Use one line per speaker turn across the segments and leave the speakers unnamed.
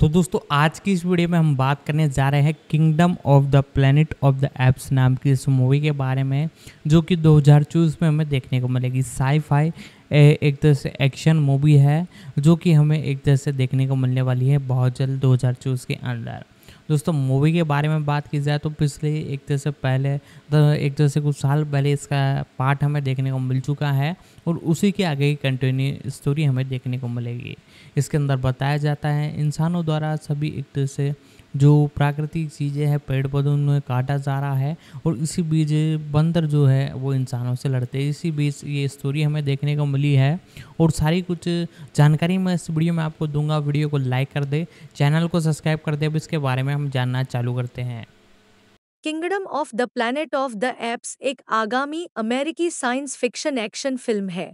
तो दोस्तों आज की इस वीडियो में हम बात करने जा रहे हैं Kingdom of the Planet of the Apes नाम की इस मूवी के बारे में जो कि 2024 में हमें देखने को मिलेगी साई फाई एक तरह से एक्शन मूवी है जो कि हमें एक तरह से देखने को मिलने वाली है बहुत जल्द 2024 के अंदर दोस्तों मूवी के बारे में बात की जाए तो पिछले एक तरह से पहले एक तरह से कुछ साल पहले इसका पार्ट हमें देखने को मिल चुका है और उसी के आगे की कंटिन्यू स्टोरी हमें देखने को मिलेगी इसके अंदर बताया जाता है इंसानों द्वारा सभी एक से जो प्राकृतिक चीज़ें हैं पेड़ पौधे उन्हें काटा जा रहा है और इसी बीच बंदर जो है वो इंसानों से लड़ते हैं इसी बीच ये स्टोरी हमें देखने को मिली है और सारी कुछ जानकारी मैं इस वीडियो में आपको दूंगा वीडियो को लाइक कर दे चैनल को सब्सक्राइब कर दे अब इसके बारे में हम जानना चालू करते हैं
Kingdom of the Planet of the Apes एक आगामी अमेरिकी साइंस फिक्शन एक्शन फिल्म है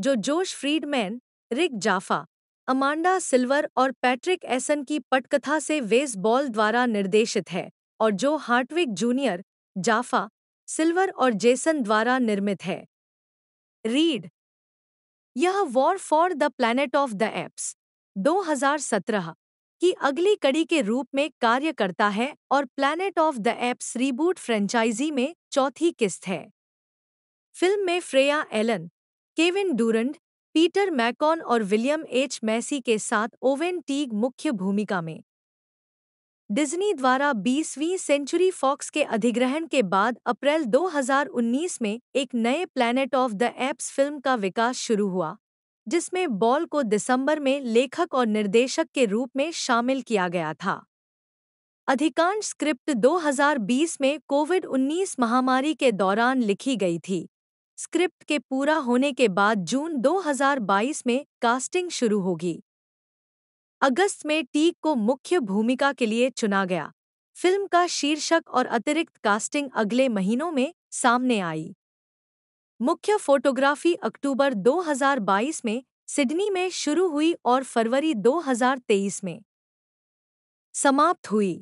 जो Josh Friedman Rick Jaffa Amanda Silver और पैट्रिक एसन की पटकथा से वेस बॉल द्वारा निर्देशित है और Joe Hartwick junior Jaffa Silver और जेसन द्वारा निर्मित है रीड यह War for the Planet of the Apes 2017 की अगली कड़ी के रूप में कार्य करता है और Planet of the Apes reboot franchise में चौथी किस्त है फिल्म में Freya Allan Kevin Durand Peter Macon और विलियम एच मैसी के साथ ओवेन टीग मुख्य भूमिका में डिज्नी द्वारा 20वीं सेंचुरी फॉक्स के अधिग्रहण के बाद अप्रैल 2019 में एक नए Planet of the Apes film का विकास शुरू हुआ जिसमें बॉल को दिसंबर में लेखक और निर्देशक के रूप में शामिल किया गया था अधिकांश स्क्रिप्ट 2020 में कोविड-19 महामारी के दौरान लिखी गई थी स्क्रिप्ट के पूरा होने के बाद जून 2022 में कास्टिंग शुरू होगी अगस्त में टीक को मुख्य भूमिका के लिए चुना गया फिल्म का शीर्षक और अतिरिक्त कास्टिंग अगले महीनों में सामने आई मुख्य फोटोग्राफी अक्टूबर 2022 में सिडनी में शुरू हुई और फरवरी 2023 में समाप्त हुई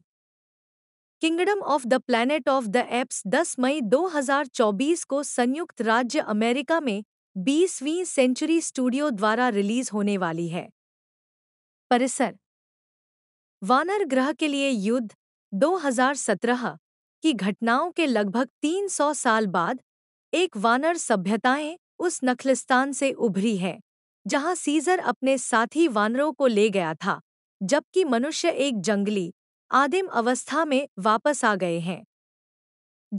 Kingdom of the Planet of the Apes 10 मई 2024 को संयुक्त राज्य अमेरिका में 20वीं सेंचुरी स्टूडियो द्वारा रिलीज होने वाली है परिसर वानर ग्रह के लिए युद्ध 2017 की घटनाओं के लगभग 300 साल बाद एक वानर सभ्यताएं उस नखलिस्तान से उभरी है जहां सीजर अपने साथी वानरों को ले गया था जबकि मनुष्य एक जंगली आदिम अवस्था में वापस आ गए हैं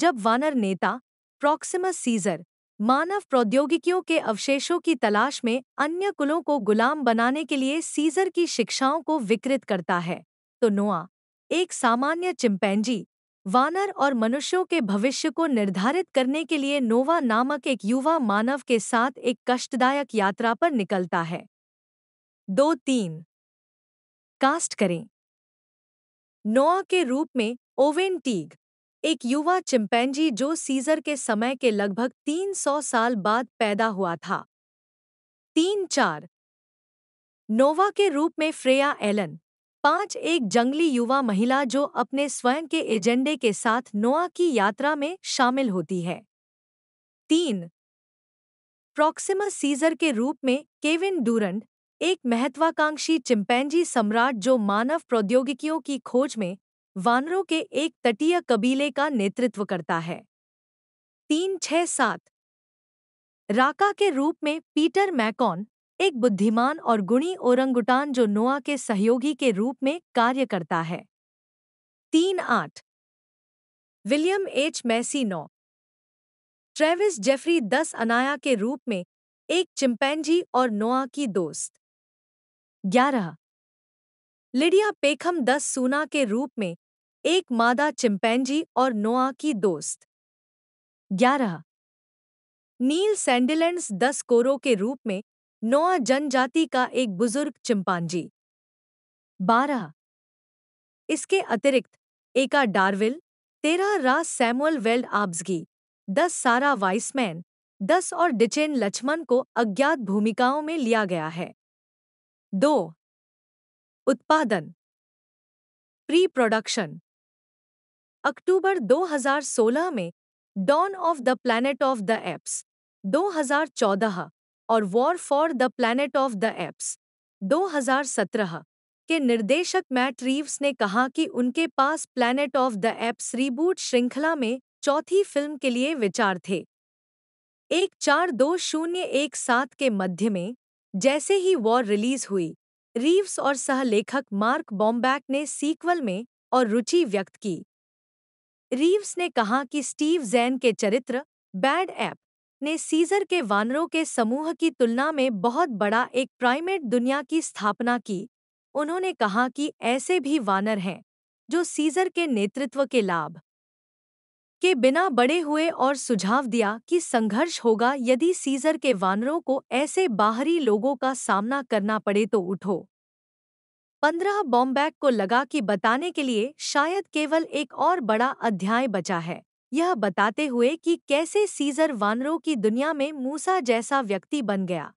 जब वानर नेता प्रॉक्सिमस सीजर मानव प्रौद्योगिकियों के अवशेषों की तलाश में अन्य कुलों को गुलाम बनाने के लिए सीजर की शिक्षाओं को विकृत करता है तो नोआ एक सामान्य चिंपैंजी वानर और मनुष्यों के भविष्य को निर्धारित करने के लिए नोवा नामक एक युवा मानव के साथ एक कष्टदायक यात्रा पर निकलता है दो तीन कास्ट करें नोआ के रूप में ओवेन टीग एक युवा चिंपैनजी जो सीजर के समय के लगभग 300 साल बाद पैदा हुआ था तीन चार नोवा के रूप में फ्रेया एलन पांच एक जंगली युवा महिला जो अपने स्वयं के एजेंडे के साथ नोआ की यात्रा में शामिल होती है तीन प्रॉक्सिमा सीजर के रूप में केविन डूरंड एक महत्वाकांक्षी चिंपैंजी सम्राट जो मानव प्रौद्योगिकियों की खोज में वानरों के एक तटीय कबीले का नेतृत्व करता है तीन छह सात राका के रूप में पीटर मैकॉन एक बुद्धिमान और गुणी ओरंगुटान जो नोआ के सहयोगी के रूप में कार्य करता है तीन आठ विलियम एच मैसी नौ ट्रेविस जेफरी दस अनाया के रूप में एक चिंपैंजी और नोआ की दोस्त ग्यारह लिडिया पेखम दस सूना के रूप में एक मादा चिंपैनजी और नोआ की दोस्त ग्यारह नील सैंडिलेंड्स दस कोरो के रूप में नोआ जनजाति का एक बुजुर्ग चिंपांजी बारह इसके अतिरिक्त एका डार्विल तेरह रास सैमुअल वेल्ड आब्जगी दस सारा वाइसमैन दस और डिचेन लक्ष्मण को अज्ञात भूमिकाओं में लिया गया है दो उत्पादन प्री प्रोडक्शन अक्टूबर 2016 में Dawn of the Planet of the Apes 2014 और War for the Planet of the Apes 2017 के निर्देशक मैट रीव्स ने कहा कि उनके पास Planet of the Apes reboot श्रृंखला में चौथी फिल्म के लिए विचार थे एक चार दो शून्य एक सात के मध्य में जैसे ही वॉर रिलीज हुई रीव्स और सहलेखक मार्क बॉम्बैक ने सीक्वल में और रुचि व्यक्त की रीव्स ने कहा कि स्टीव जैन के चरित्र बैड ऐप ने सीजर के वानरों के समूह की तुलना में बहुत बड़ा एक प्राइमेट दुनिया की स्थापना की उन्होंने कहा कि ऐसे भी वानर हैं जो सीजर के नेतृत्व के लाभ के बिना बड़े हुए और सुझाव दिया कि संघर्ष होगा यदि सीजर के वानरों को ऐसे बाहरी लोगों का सामना करना पड़े तो उठो पंद्रह बॉम्बैक को लगा कि बताने के लिए शायद केवल एक और बड़ा अध्याय बचा है यह बताते हुए कि कैसे सीजर वानरों की दुनिया में मूसा जैसा व्यक्ति बन गया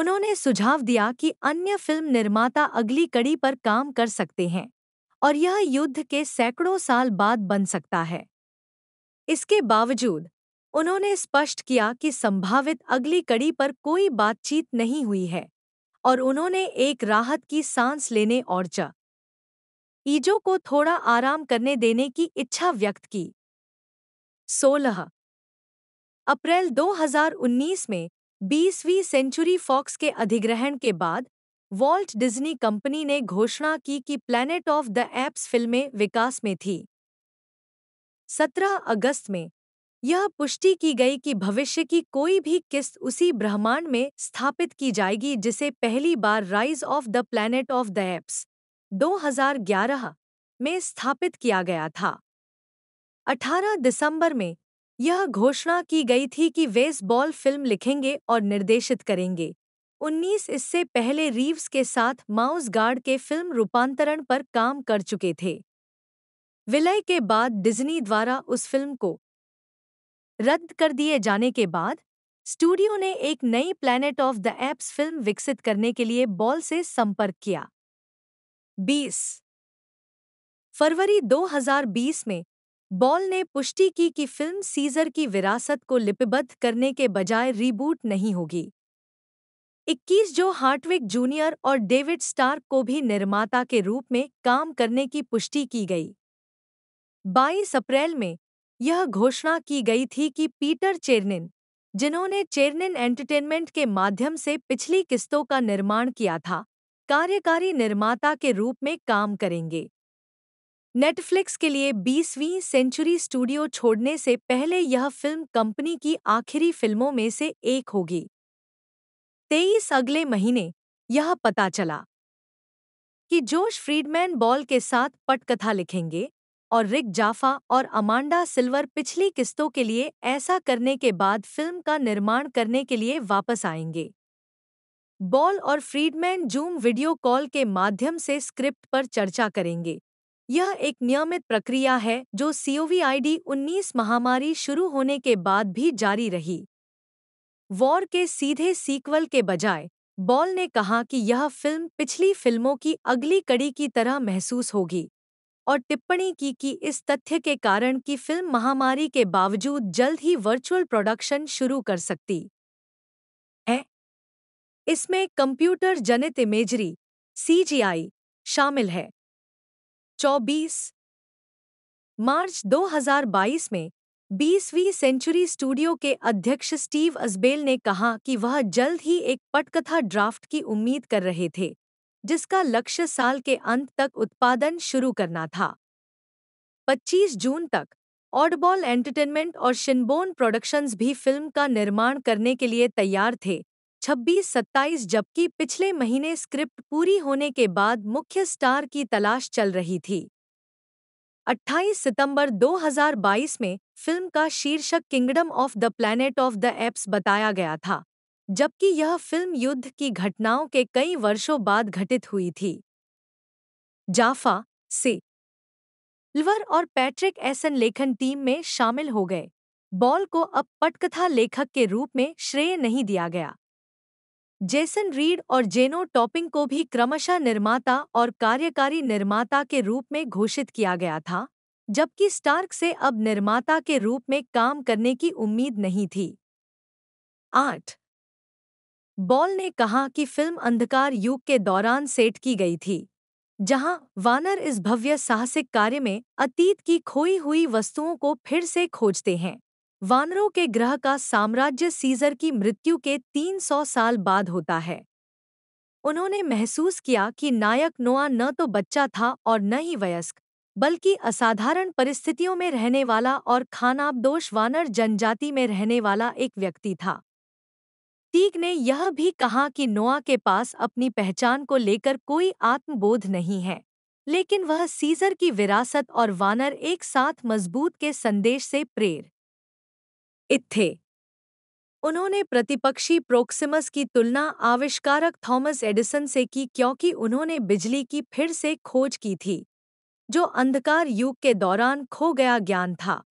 उन्होंने सुझाव दिया कि अन्य फिल्म निर्माता अगली कड़ी पर काम कर सकते हैं और यह युद्ध के सैकड़ों साल बाद बन सकता है इसके बावजूद उन्होंने स्पष्ट किया कि संभावित अगली कड़ी पर कोई बातचीत नहीं हुई है और उन्होंने एक राहत की सांस लेने और चा ईजो को थोड़ा आराम करने देने की इच्छा व्यक्त की 16 अप्रैल 2019 में 20वीं सेंचुरी फॉक्स के अधिग्रहण के बाद वॉल्ट डिज्नी कंपनी ने घोषणा की कि प्लैनेट ऑफ द एप्स फिल्में विकास में थी 17 अगस्त में यह पुष्टि की गई कि भविष्य की कोई भी किस्त उसी ब्रह्मांड में स्थापित की जाएगी जिसे पहली बार Rise of the Planet of the Apes 2011 में स्थापित किया गया था 18 दिसंबर में यह घोषणा की गई थी कि वेस बॉल फिल्म लिखेंगे और निर्देशित करेंगे 19 इससे पहले रीव्स के साथ माउस गार्ड के फिल्म रूपांतरण पर काम कर चुके थे विलय के बाद डिज्नी द्वारा उस फिल्म को रद्द कर दिए जाने के बाद स्टूडियो ने एक नई Planet of the Apes film विकसित करने के लिए बॉल से संपर्क किया 20 फरवरी 2020 में बॉल ने पुष्टि की कि फिल्म सीजर की विरासत को लिपिबद्ध करने के बजाय रीबूट नहीं होगी 21 जो हार्टविक जूनियर और डेविड स्टार्क को भी निर्माता के रूप में काम करने की पुष्टि की गई 22 अप्रैल में यह घोषणा की गई थी कि पीटर चेरनिन जिन्होंने चेरनिन एंटरटेनमेंट के माध्यम से पिछली किस्तों का निर्माण किया था कार्यकारी निर्माता के रूप में काम करेंगे नेटफ्लिक्स के लिए 20वीं सेंचुरी स्टूडियो छोड़ने से पहले यह फिल्म कंपनी की आखिरी फिल्मों में से एक होगी तेईस अगले महीने यह पता चला कि जोश फ्रीडमैन बॉल के साथ पटकथा लिखेंगे और रिक जाफा और अमांडा सिल्वर पिछली किस्तों के लिए ऐसा करने के बाद फिल्म का निर्माण करने के लिए वापस आएंगे बॉल और फ्रीडमैन जूम वीडियो कॉल के माध्यम से स्क्रिप्ट पर चर्चा करेंगे यह एक नियमित प्रक्रिया है जो सीओवीआईडी 19 महामारी शुरू होने के बाद भी जारी रही वॉर के सीधे सीक्वल के बजाय बॉल ने कहा कि यह फिल्म पिछली फिल्मों की अगली कड़ी की तरह महसूस होगी और टिप्पणी की कि इस तथ्य के कारण कि फिल्म महामारी के बावजूद जल्द ही वर्चुअल प्रोडक्शन शुरू कर सकती है इसमें कंप्यूटर जनित इमेजरी सीजीआई शामिल है 24 मार्च 2022 में 20वीं सेंचुरी स्टूडियो के अध्यक्ष स्टीव अजबेल ने कहा कि वह जल्द ही एक पटकथा ड्राफ्ट की उम्मीद कर रहे थे जिसका लक्ष्य साल के अंत तक उत्पादन शुरू करना था 25 जून तक ऑडबॉल एंटरटेनमेंट और शिनबोन प्रोडक्शंस भी फिल्म का निर्माण करने के लिए तैयार थे 26-27 जबकि पिछले महीने स्क्रिप्ट पूरी होने के बाद मुख्य स्टार की तलाश चल रही थी 28 सितंबर 2022 में फिल्म का शीर्षक Kingdom of the Planet of the Apes बताया गया था जबकि यह फिल्म युद्ध की घटनाओं के कई वर्षों बाद घटित हुई थी जाफा से लवर और पैट्रिक एसन लेखन टीम में शामिल हो गए बॉल को अब पटकथा लेखक के रूप में श्रेय नहीं दिया गया जेसन रीड और जेनो टॉपिंग को भी क्रमशः निर्माता और कार्यकारी निर्माता के रूप में घोषित किया गया था जबकि स्टार्क से अब निर्माता के रूप में काम करने की उम्मीद नहीं थी आठ बॉल ने कहा कि फिल्म अंधकार युग के दौरान सेट की गई थी जहां वानर इस भव्य साहसिक कार्य में अतीत की खोई हुई वस्तुओं को फिर से खोजते हैं वानरों के ग्रह का साम्राज्य सीजर की मृत्यु के 300 साल बाद होता है उन्होंने महसूस किया कि नायक नोआ न तो बच्चा था और न ही वयस्क बल्कि असाधारण परिस्थितियों में रहने वाला और खानाबदोश वानर जनजाति में रहने वाला एक व्यक्ति था टीक ने यह भी कहा कि नोआ के पास अपनी पहचान को लेकर कोई आत्मबोध नहीं है लेकिन वह सीजर की विरासत और वानर एक साथ मजबूत के संदेश से प्रेर इत उन्होंने प्रतिपक्षी प्रोक्सिमस की तुलना आविष्कारक थॉमस एडिसन से की क्योंकि उन्होंने बिजली की फिर से खोज की थी जो अंधकार युग के दौरान खो गया ज्ञान था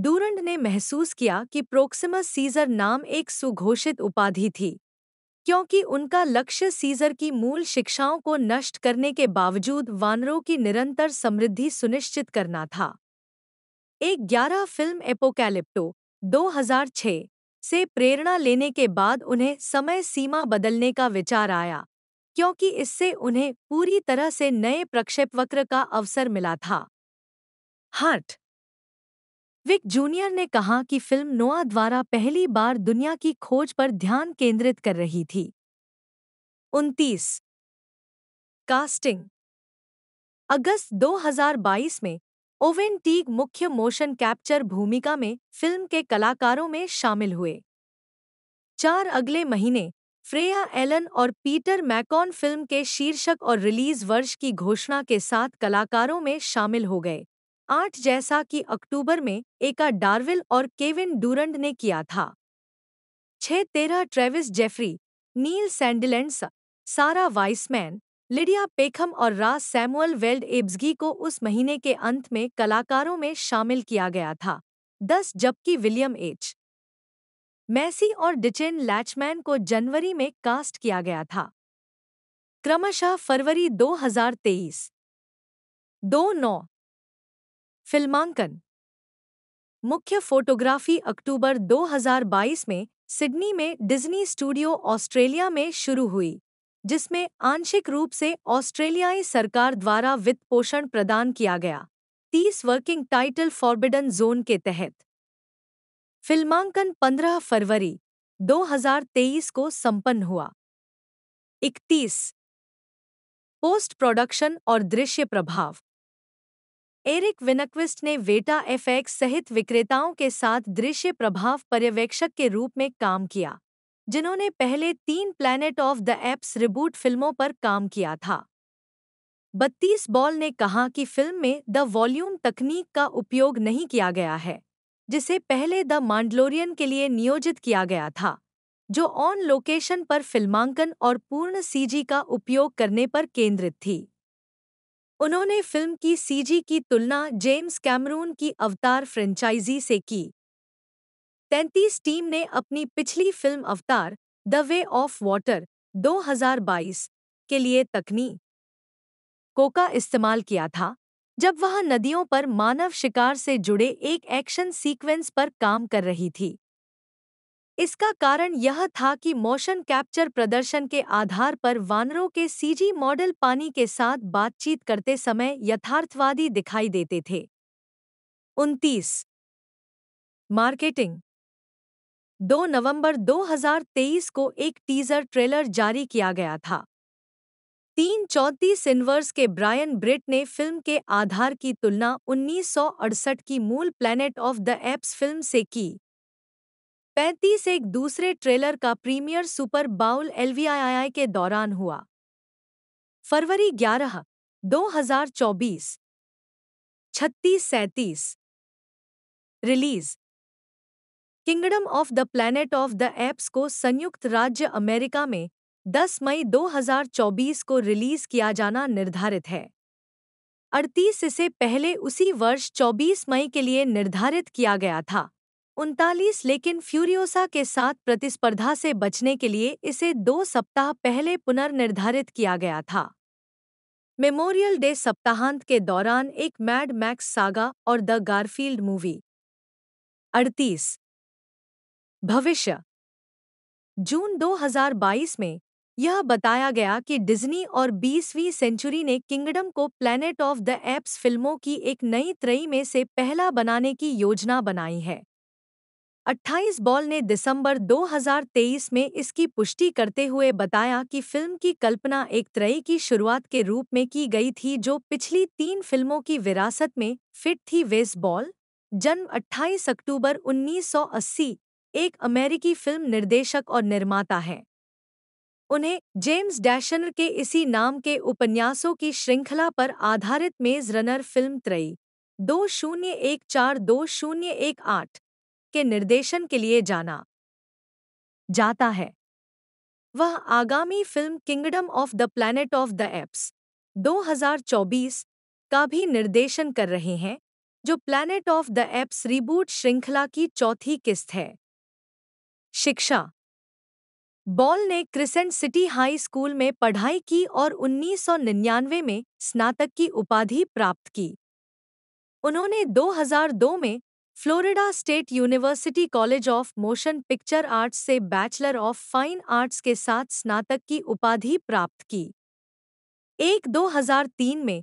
डूरंड ने महसूस किया कि प्रोक्सिमस सीजर नाम एक सुघोषित उपाधि थी क्योंकि उनका लक्ष्य सीजर की मूल शिक्षाओं को नष्ट करने के बावजूद वानरों की निरंतर समृद्धि सुनिश्चित करना था एक ग्यारह फिल्म एपोकैलिप्टो 2006 से प्रेरणा लेने के बाद उन्हें समय सीमा बदलने का विचार आया क्योंकि इससे उन्हें पूरी तरह से नए प्रक्षेपवक्र का अवसर मिला था हट विक जूनियर ने कहा कि फिल्म नोआ द्वारा पहली बार दुनिया की खोज पर ध्यान केंद्रित कर रही थी उनतीस कास्टिंग अगस्त 2022 में ओवेन टीग मुख्य मोशन कैप्चर भूमिका में फिल्म के कलाकारों में शामिल हुए चार अगले महीने फ्रेया एलन और पीटर मैकॉन फिल्म के शीर्षक और रिलीज वर्ष की घोषणा के साथ कलाकारों में शामिल हो गए आठ जैसा कि अक्टूबर में एका डार्विल और केविन डूरंड ने किया था छह तेरह ट्रेविस जेफरी नील सैंडिलेंड्स सारा वाइसमैन लिडिया पेखम और रास सैमुअल वेल्ड एब्सगी को उस महीने के अंत में कलाकारों में शामिल किया गया था दस जबकि विलियम एच मैसी और डिचेन लैचमैन को जनवरी में कास्ट किया गया था क्रमशः फरवरी 2023 दो नौ फिल्मांकन मुख्य फोटोग्राफी अक्टूबर 2022 में सिडनी में डिज्नी स्टूडियो ऑस्ट्रेलिया में शुरू हुई जिसमें आंशिक रूप से ऑस्ट्रेलियाई सरकार द्वारा वित्त पोषण प्रदान किया गया तीस वर्किंग टाइटल फॉरबिडन जोन के तहत फिल्मांकन 15 फरवरी 2023 को संपन्न हुआ 31 पोस्ट प्रोडक्शन और दृश्य प्रभाव एरिक विनक्विस्ट ने वेटा एफएक्स सहित विक्रेताओं के साथ दृश्य प्रभाव पर्यवेक्षक के रूप में काम किया जिन्होंने पहले तीन Planet of the Apes reboot फिल्मों पर काम किया था बत्तीस बॉल ने कहा कि फिल्म में द वॉल्यूम तकनीक का उपयोग नहीं किया गया है जिसे पहले द मांडलोरियन के लिए नियोजित किया गया था जो ऑन लोकेशन पर फिल्मांकन और पूर्ण सीजी का उपयोग करने पर केंद्रित थी उन्होंने फिल्म की सीजी की तुलना जेम्स कैमरून की अवतार फ्रेंचाइजी से की तैंतीस टीम ने अपनी पिछली फिल्म अवतार द वे ऑफ वाटर 2022 के लिए तकनी कोका इस्तेमाल किया था जब वह नदियों पर मानव शिकार से जुड़े एक एक्शन सीक्वेंस पर काम कर रही थी इसका कारण यह था कि मोशन कैप्चर प्रदर्शन के आधार पर वानरों के सीजी मॉडल पानी के साथ बातचीत करते समय यथार्थवादी दिखाई देते थे उनतीस मार्केटिंग 2 नवंबर 2023 को एक टीजर ट्रेलर जारी किया गया था तीन चौंतीस इनवर्स के ब्रायन ब्रिट ने फिल्म के आधार की तुलना 1968 की मूल Planet of the Apes film से की पैंतीस एक दूसरे ट्रेलर का प्रीमियर सुपर बाउल एलवीआईआई के दौरान हुआ फरवरी 11, 2024 छत्तीस सैतीस release Kingdom of the Planet of the Apes को संयुक्त राज्य अमेरिका में 10 मई 2024 को रिलीज किया जाना निर्धारित है अड़तीस इसे पहले उसी वर्ष 24 मई के लिए निर्धारित किया गया था उनतालीस लेकिन फ्यूरियोसा के साथ प्रतिस्पर्धा से बचने के लिए इसे दो सप्ताह पहले पुनर्निर्धारित किया गया था मेमोरियल डे सप्ताहांत के दौरान एक मैड मैक्स सागा और द गारफील्ड मूवी अड़तीस भविष्य जून 2022 में यह बताया गया कि डिज्नी और 20वीं सेंचुरी ने किंगडम को प्लैनेट ऑफ द एप्स फिल्मों की एक नई त्रयी में से पहला बनाने की योजना बनाई है 28 बॉल ने दिसंबर 2023 में इसकी पुष्टि करते हुए बताया कि फिल्म की कल्पना एक त्रयी की शुरुआत के रूप में की गई थी जो पिछली तीन फिल्मों की विरासत में फिट थी बॉल जन्म 28 अक्टूबर 1980 एक अमेरिकी फिल्म निर्देशक और निर्माता हैं उन्हें जेम्स डैशनर के इसी नाम के उपन्यासों की श्रृंखला पर आधारित मेज रनर फिल्म त्रयी दो शून्य एक चार दो शून्य एक आठ के निर्देशन के लिए जाना जाता है वह आगामी film Kingdom of the Planet of the Apes 2024 का भी निर्देशन कर रहे हैं जो Planet of the Apes reboot श्रृंखला की चौथी किस्त है शिक्षा बॉल ने क्रिसेंट सिटी हाई स्कूल में पढ़ाई की और 1999 में स्नातक की उपाधि प्राप्त की उन्होंने 2002 में Florida State University College of Motion Picture Arts से बैचलर ऑफ फाइन आर्ट्स के साथ स्नातक की उपाधि प्राप्त की एक 2003 में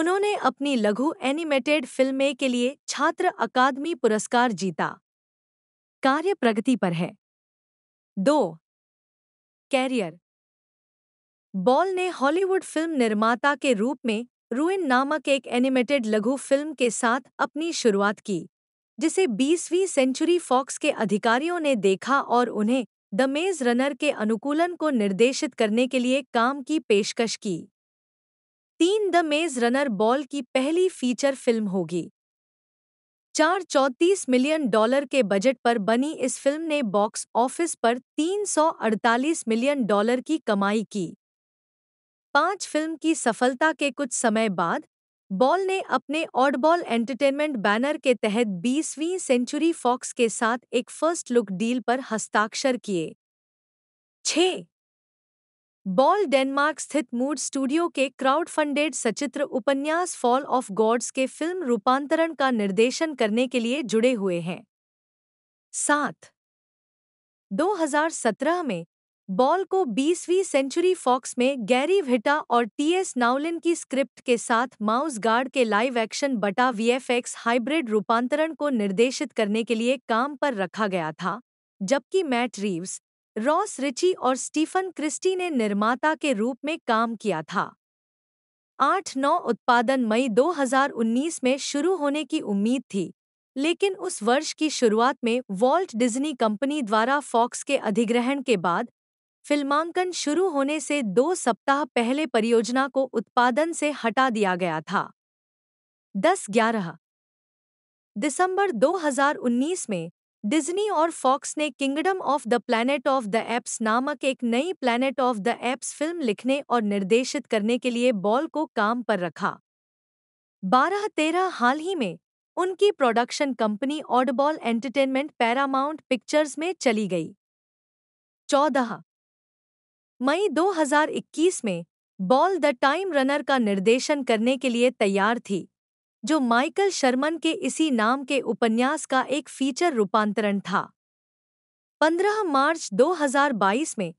उन्होंने अपनी लघु एनिमेटेड फिल्में के लिए छात्र अकादमी पुरस्कार जीता कार्य प्रगति पर है दो कैरियर बॉल ने हॉलीवुड फिल्म निर्माता के रूप में रूइन नामक एक एनिमेटेड लघु फिल्म के साथ अपनी शुरुआत की जिसे 20वीं सेंचुरी फॉक्स के अधिकारियों ने देखा और उन्हें द मेज रनर के अनुकूलन को निर्देशित करने के लिए काम की पेशकश की तीन द मेज रनर बॉल की पहली फीचर फिल्म होगी चार चौंतीस मिलियन डॉलर के बजट पर बनी इस फिल्म ने बॉक्स ऑफिस पर 348 मिलियन डॉलर की कमाई की पांच फिल्म की सफलता के कुछ समय बाद बॉल ने अपने ऑडबॉल एंटरटेनमेंट बैनर के तहत 20वीं सेंचुरी फॉक्स के साथ एक फर्स्ट लुक डील पर हस्ताक्षर किए छ बॉल डेनमार्क स्थित मूड स्टूडियो के क्राउड फंडेड सचित्र उपन्यास फॉल ऑफ गॉड्स के फिल्म रूपांतरण का निर्देशन करने के लिए जुड़े हुए हैं सात 2017 में बॉल को 20वीं सेंचुरी फॉक्स में गैरी विटा और टीएस नाउलिन की स्क्रिप्ट के साथ माउस गार्ड के लाइव एक्शन बटा वीएफएक्स हाइब्रिड रूपांतरण को निर्देशित करने के लिए काम पर रखा गया था जबकि मैट रीव्स रॉस रिची और स्टीफन क्रिस्टी ने निर्माता के रूप में काम किया था आठ नौ उत्पादन मई 2019 में शुरू होने की उम्मीद थी लेकिन उस वर्ष की शुरुआत में वॉल्ट डिज्नी कंपनी द्वारा फॉक्स के अधिग्रहण के बाद फिल्मांकन शुरू होने से दो सप्ताह पहले परियोजना को उत्पादन से हटा दिया गया था दस ग्यारह दिसंबर 2019 में डिज्नी और फॉक्स ने Kingdom of the Planet of the Apes नामक एक नई Planet of the Apes film लिखने और निर्देशित करने के लिए बॉल को काम पर रखा बारह तेरह हाल ही में उनकी production company Oddball Entertainment Paramount Pictures में चली गई चौदह मई 2021 में बॉल द टाइम रनर का निर्देशन करने के लिए तैयार थी जो माइकल शर्मन के इसी नाम के उपन्यास का एक फीचर रूपांतरण था 15 मार्च 2022 में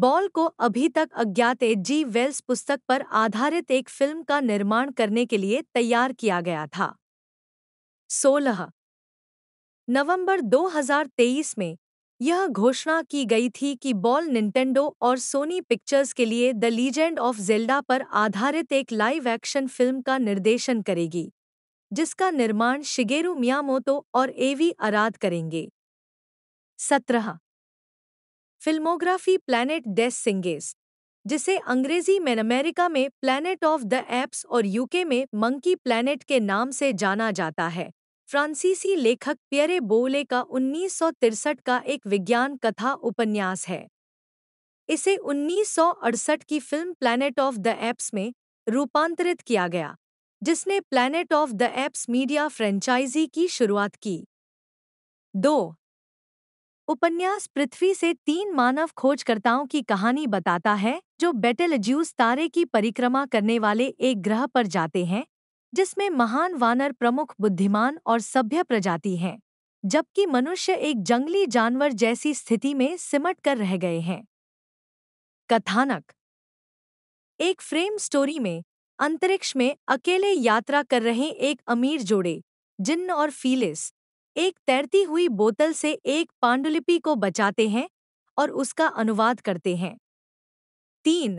बॉल को अभी तक अज्ञात जी वेल्स पुस्तक पर आधारित एक फिल्म का निर्माण करने के लिए तैयार किया गया था 16 नवंबर 2023 में यह घोषणा की गई थी कि बॉल निंटेंडो और सोनी पिक्चर्स के लिए द लीजेंड ऑफ जेल्डा पर आधारित एक लाइव एक्शन फिल्म का निर्देशन करेगी जिसका निर्माण शिगेरू मियामोतो और एवी अराद करेंगे सत्रह फिल्मोग्राफी प्लैनेट डेस सिंगेस जिसे अंग्रेजी में अमेरिका में प्लैनेट ऑफ द एप्स और यूके में मंकी प्लैनेट के नाम से जाना जाता है फ्रांसीसी लेखक पियरे बोले का उन्नीस का एक विज्ञान कथा उपन्यास है इसे उन्नीस की film Planet of the Apes में रूपांतरित किया गया जिसने Planet of the Apes media franchise की शुरुआत की दो उपन्यास पृथ्वी से तीन मानव खोजकर्ताओं की कहानी बताता है जो बेटेलज्यूस तारे की परिक्रमा करने वाले एक ग्रह पर जाते हैं जिसमें महान वानर प्रमुख बुद्धिमान और सभ्य प्रजाति हैं जबकि मनुष्य एक जंगली जानवर जैसी स्थिति में सिमट कर रह गए हैं कथानक एक फ्रेम स्टोरी में अंतरिक्ष में अकेले यात्रा कर रहे एक अमीर जोड़े जिन्न और फीलिस एक तैरती हुई बोतल से एक पांडुलिपि को बचाते हैं और उसका अनुवाद करते हैं तीन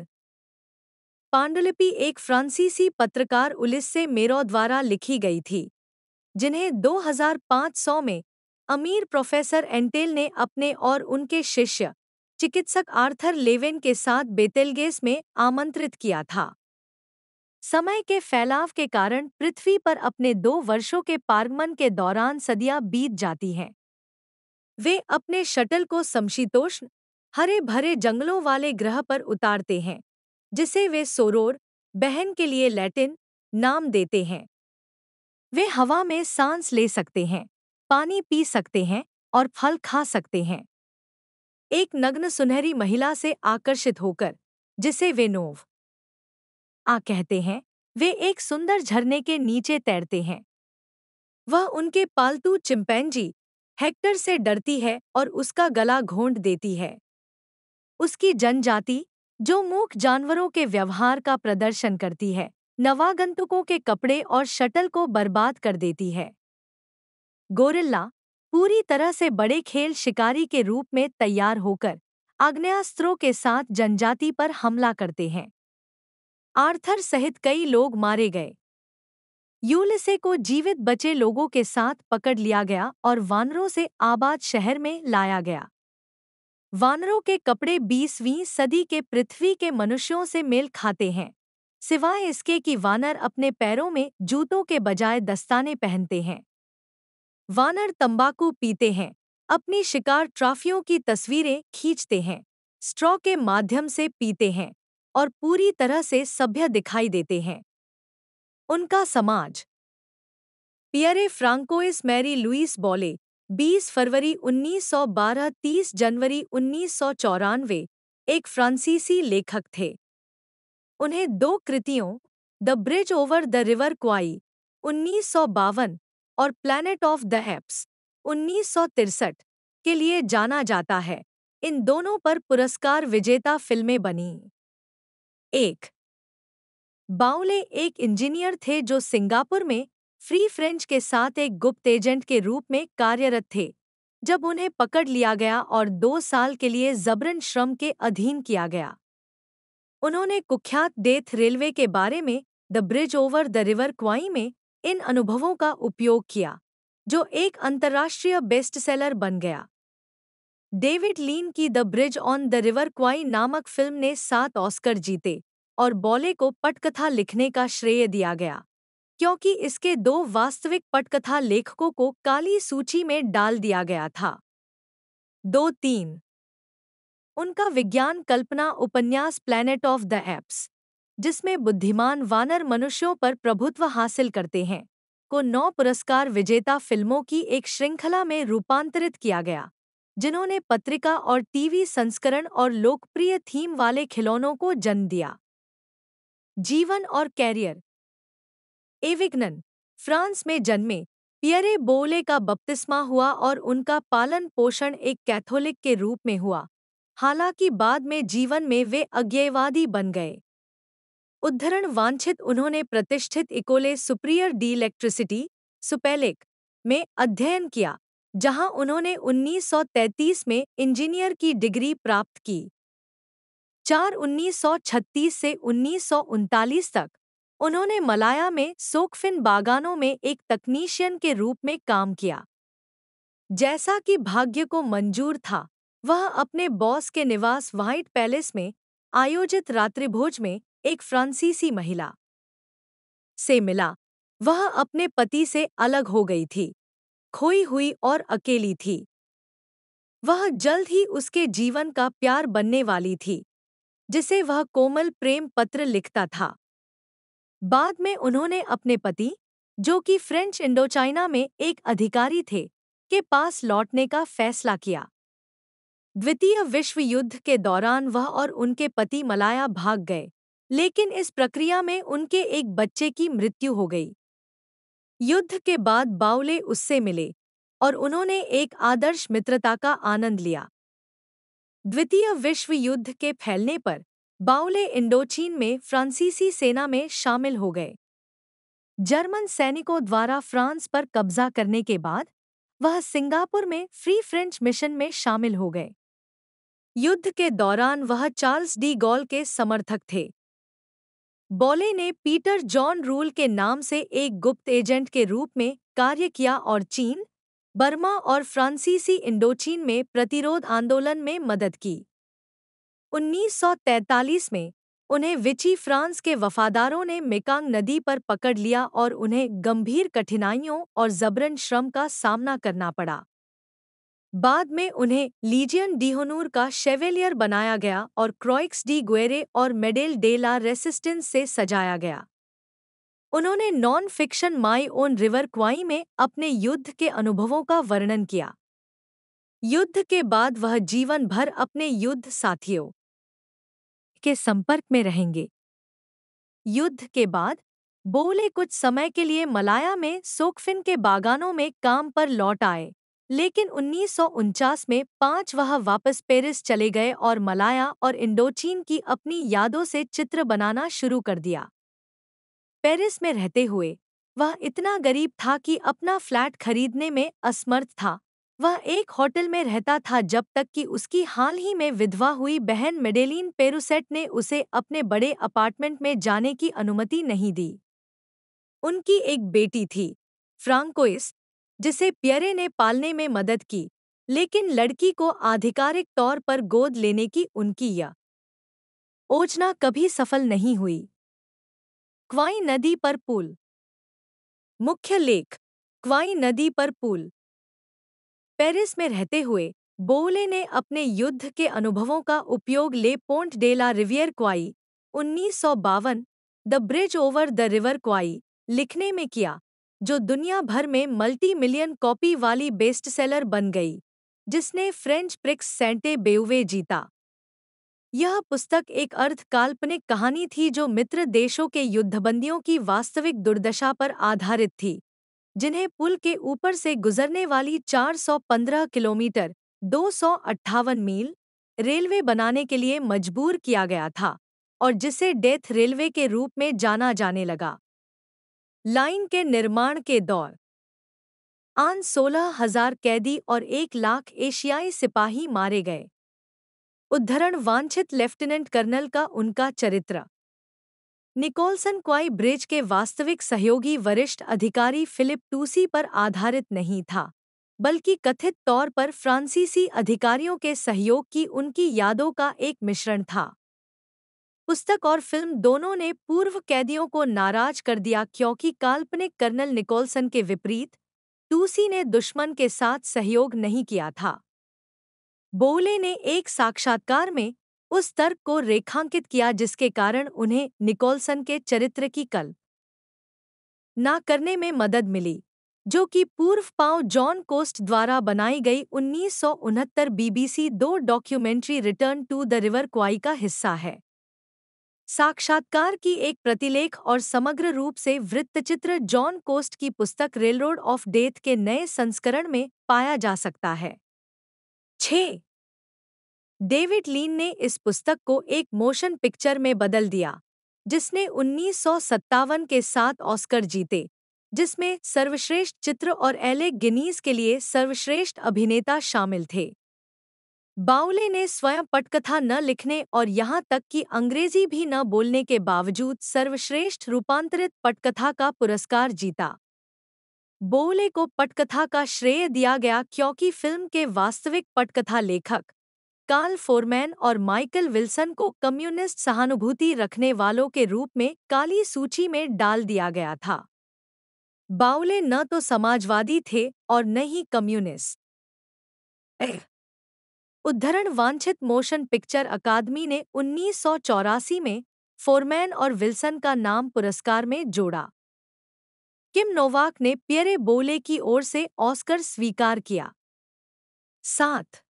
पांडुलिपि एक फ्रांसीसी पत्रकार उलिस्से मेरो द्वारा लिखी गई थी जिन्हें 2500 में अमीर प्रोफेसर एंटेल ने अपने और उनके शिष्य चिकित्सक आर्थर लेवेन के साथ बेतेलगेस में आमंत्रित किया था समय के फैलाव के कारण पृथ्वी पर अपने दो वर्षों के पारगमन के दौरान सदियां बीत जाती हैं वे अपने शटल को समशीतोष्ण हरे भरे जंगलों वाले ग्रह पर उतारते हैं जिसे वे सोरोर बहन के लिए लैटिन नाम देते हैं वे हवा में सांस ले सकते हैं पानी पी सकते हैं और फल खा सकते हैं एक नग्न सुनहरी महिला से आकर्षित होकर जिसे वे नोव आ कहते हैं वे एक सुंदर झरने के नीचे तैरते हैं वह उनके पालतू चिंपैंजी हेक्टर से डरती है और उसका गला घोंट देती है उसकी जनजाति जो मूक जानवरों के व्यवहार का प्रदर्शन करती है नवागंतुकों के कपड़े और शटल को बर्बाद कर देती है गोरिल्ला पूरी तरह से बड़े खेल शिकारी के रूप में तैयार होकर आग्नेस्त्रों के साथ जनजाति पर हमला करते हैं आर्थर सहित कई लोग मारे गए यूलिसे को जीवित बचे लोगों के साथ पकड़ लिया गया और वानरों से आबाद शहर में लाया गया वानरों के कपड़े बीसवीं सदी के पृथ्वी के मनुष्यों से मेल खाते हैं सिवाय इसके कि वानर अपने पैरों में जूतों के बजाय दस्ताने पहनते हैं वानर तंबाकू पीते हैं अपनी शिकार ट्रॉफियों की तस्वीरें खींचते हैं स्ट्रॉ के माध्यम से पीते हैं और पूरी तरह से सभ्य दिखाई देते हैं उनका समाज पियरे फ्रांकोइस मैरी लुइस बॉले 20 फरवरी 1912 30 जनवरी उन्नीस एक फ्रांसीसी लेखक थे उन्हें दो कृतियों The Bridge over the River Kwai उन्नीस और प्लैनेट ऑफ द एप्स उन्नीस के लिए जाना जाता है इन दोनों पर पुरस्कार विजेता फिल्में बनी एक बाउले एक इंजीनियर थे जो सिंगापुर में फ्री फ्रेंच के साथ एक गुप्त एजेंट के रूप में कार्यरत थे जब उन्हें पकड़ लिया गया और दो साल के लिए जबरन श्रम के अधीन किया गया उन्होंने कुख्यात डेथ रेलवे के बारे में The Bridge over the River Kwai में इन अनुभवों का उपयोग किया जो एक अंतर्राष्ट्रीय बेस्टसेलर बन गया डेविड लीन की The Bridge on the River Kwai नामक फिल्म ने सात ऑस्कर जीते और बॉले को पटकथा लिखने का श्रेय दिया गया क्योंकि इसके दो वास्तविक पटकथा लेखकों को काली सूची में डाल दिया गया था दो तीन उनका विज्ञान कल्पना उपन्यास प्लैनेट ऑफ द एप्स जिसमें बुद्धिमान वानर मनुष्यों पर प्रभुत्व हासिल करते हैं को नौ पुरस्कार विजेता फिल्मों की एक श्रृंखला में रूपांतरित किया गया जिन्होंने पत्रिका और टीवी संस्करण और लोकप्रिय थीम वाले खिलौनों को जन्म दिया जीवन और कैरियर एविग्नन फ्रांस में जन्मे पियरे बोले का बपतिस्मा हुआ और उनका पालन पोषण एक कैथोलिक के रूप में हुआ हालांकि बाद में जीवन में वे अज्ञेयवादी बन गए उद्धरण वांछित उन्होंने प्रतिष्ठित École Supérieure de Électricité Supélec में अध्ययन किया जहां उन्होंने 1933 में इंजीनियर की डिग्री प्राप्त की चार 1936 से उन्नीस तक उन्होंने मलाया में सोकफिन बागानों में एक तकनीशियन के रूप में काम किया जैसा कि भाग्य को मंजूर था वह अपने बॉस के निवास व्हाइट पैलेस में आयोजित रात्रिभोज में एक फ्रांसीसी महिला से मिला वह अपने पति से अलग हो गई थी खोई हुई और अकेली थी वह जल्द ही उसके जीवन का प्यार बनने वाली थी जिसे वह कोमल प्रेम पत्र लिखता था बाद में उन्होंने अपने पति जो कि फ्रेंच इंडोचाइना में एक अधिकारी थे के पास लौटने का फैसला किया द्वितीय विश्व युद्ध के दौरान वह और उनके पति मलाया भाग गए लेकिन इस प्रक्रिया में उनके एक बच्चे की मृत्यु हो गई युद्ध के बाद बाउले उससे मिले और उन्होंने एक आदर्श मित्रता का आनंद लिया द्वितीय विश्व युद्ध के फैलने पर बाउले इंडोचीन में फ्रांसीसी सेना में शामिल हो गए जर्मन सैनिकों द्वारा फ्रांस पर कब्जा करने के बाद वह सिंगापुर में फ्री फ्रेंच मिशन में शामिल हो गए युद्ध के दौरान वह चार्ल्स डी गॉल के समर्थक थे बॉले ने पीटर जॉन रूल के नाम से एक गुप्त एजेंट के रूप में कार्य किया और चीन बर्मा और फ्रांसीसी इंडोचीन में प्रतिरोध आंदोलन में मदद की 1943 में उन्हें विची फ्रांस के वफादारों ने मेकांग नदी पर पकड़ लिया और उन्हें गंभीर कठिनाइयों और जबरन श्रम का सामना करना पड़ा बाद में उन्हें लीजियन डिहोनूर का शेवेलियर बनाया गया और क्रॉइक्स डी गुएरे और मेडेल डे ला रेसिस्टेंस से सजाया गया उन्होंने non fiction My Own River Kwai में अपने युद्ध के अनुभवों का वर्णन किया युद्ध के बाद वह जीवन भर अपने युद्ध साथियों के संपर्क में रहेंगे युद्ध के बाद बोले कुछ समय के लिए मलाया में सोकफिन के बागानों में काम पर लौट आए लेकिन उन्नीस में पांच वह वापस पेरिस चले गए और मलाया और इंडोचीन की अपनी यादों से चित्र बनाना शुरू कर दिया पेरिस में रहते हुए वह इतना गरीब था कि अपना फ्लैट खरीदने में असमर्थ था वह एक होटल में रहता था जब तक कि उसकी हाल ही में विधवा हुई बहन मेडेलिन पेरुसेट ने उसे अपने बड़े अपार्टमेंट में जाने की अनुमति नहीं दी उनकी एक बेटी थी फ्रांकोइस जिसे पियरे ने पालने में मदद की लेकिन लड़की को आधिकारिक तौर पर गोद लेने की उनकी या ओजना कभी सफल नहीं हुई क्वाई नदी पर पुल मुख्य लेख क्वाई नदी पर पुल पेरिस में रहते हुए बोले ने अपने युद्ध के अनुभवों का उपयोग ले पोंट डेला रिवियर क्वाई उन्नीस The Bridge over the River Kwai लिखने में किया जो दुनिया भर में मल्टी मिलियन कॉपी वाली बेस्टसेलर बन गई जिसने फ्रेंच प्रिक्स सेंटे बेउवे जीता यह पुस्तक एक अर्थ काल्पनिक कहानी थी जो मित्र देशों के युद्धबंदियों की वास्तविक दुर्दशा पर आधारित थी जिन्हें पुल के ऊपर से गुजरने वाली 415 किलोमीटर दो मील रेलवे बनाने के लिए मजबूर किया गया था और जिसे डेथ रेलवे के रूप में जाना जाने लगा लाइन के निर्माण के दौर आन सोलह हजार कैदी और एक लाख एशियाई सिपाही मारे गए उद्धरण वांछित लेफ्टिनेंट कर्नल का उनका चरित्र निकोलसन क्वाई ब्रिज के वास्तविक सहयोगी वरिष्ठ अधिकारी फिलिप टूसी पर आधारित नहीं था बल्कि कथित तौर पर फ्रांसीसी अधिकारियों के सहयोग की उनकी यादों का एक मिश्रण था पुस्तक और फिल्म दोनों ने पूर्व कैदियों को नाराज कर दिया क्योंकि काल्पनिक कर्नल निकोल्सन के विपरीत टूसी ने दुश्मन के साथ सहयोग नहीं किया था बोले ने एक साक्षात्कार में उस तर्क को रेखांकित किया जिसके कारण उन्हें निकोलसन के चरित्र की कल ना करने में मदद मिली जो कि पूर्व पांव जॉन कोस्ट द्वारा बनाई गई उन्नीस बीबीसी दो documentary Return to the River Kwai का हिस्सा है साक्षात्कार की एक प्रतिलेख और समग्र रूप से वृत्तचित्र जॉन कोस्ट की पुस्तक रेलरोड ऑफ डेथ के नए संस्करण में पाया जा सकता है छः डेविड लीन ने इस पुस्तक को एक मोशन पिक्चर में बदल दिया जिसने उन्नीस के साथ ऑस्कर जीते जिसमें सर्वश्रेष्ठ चित्र और एले गिनीज के लिए सर्वश्रेष्ठ अभिनेता शामिल थे बाउले ने स्वयं पटकथा न लिखने और यहाँ तक कि अंग्रेजी भी न बोलने के बावजूद सर्वश्रेष्ठ रूपांतरित पटकथा का पुरस्कार जीता बोले को पटकथा का श्रेय दिया गया क्योंकि फिल्म के वास्तविक पटकथा लेखक कार्ल फोरमैन और माइकल विल्सन को कम्युनिस्ट सहानुभूति रखने वालों के रूप में काली सूची में डाल दिया गया था बाउले न तो समाजवादी थे और न ही कम्युनिस्ट उद्धरण वांछित मोशन पिक्चर अकादमी ने उन्नीस में फोरमैन और विल्सन का नाम पुरस्कार में जोड़ा किम नोवाक ने पियरे बोले की ओर से ऑस्कर स्वीकार किया साथ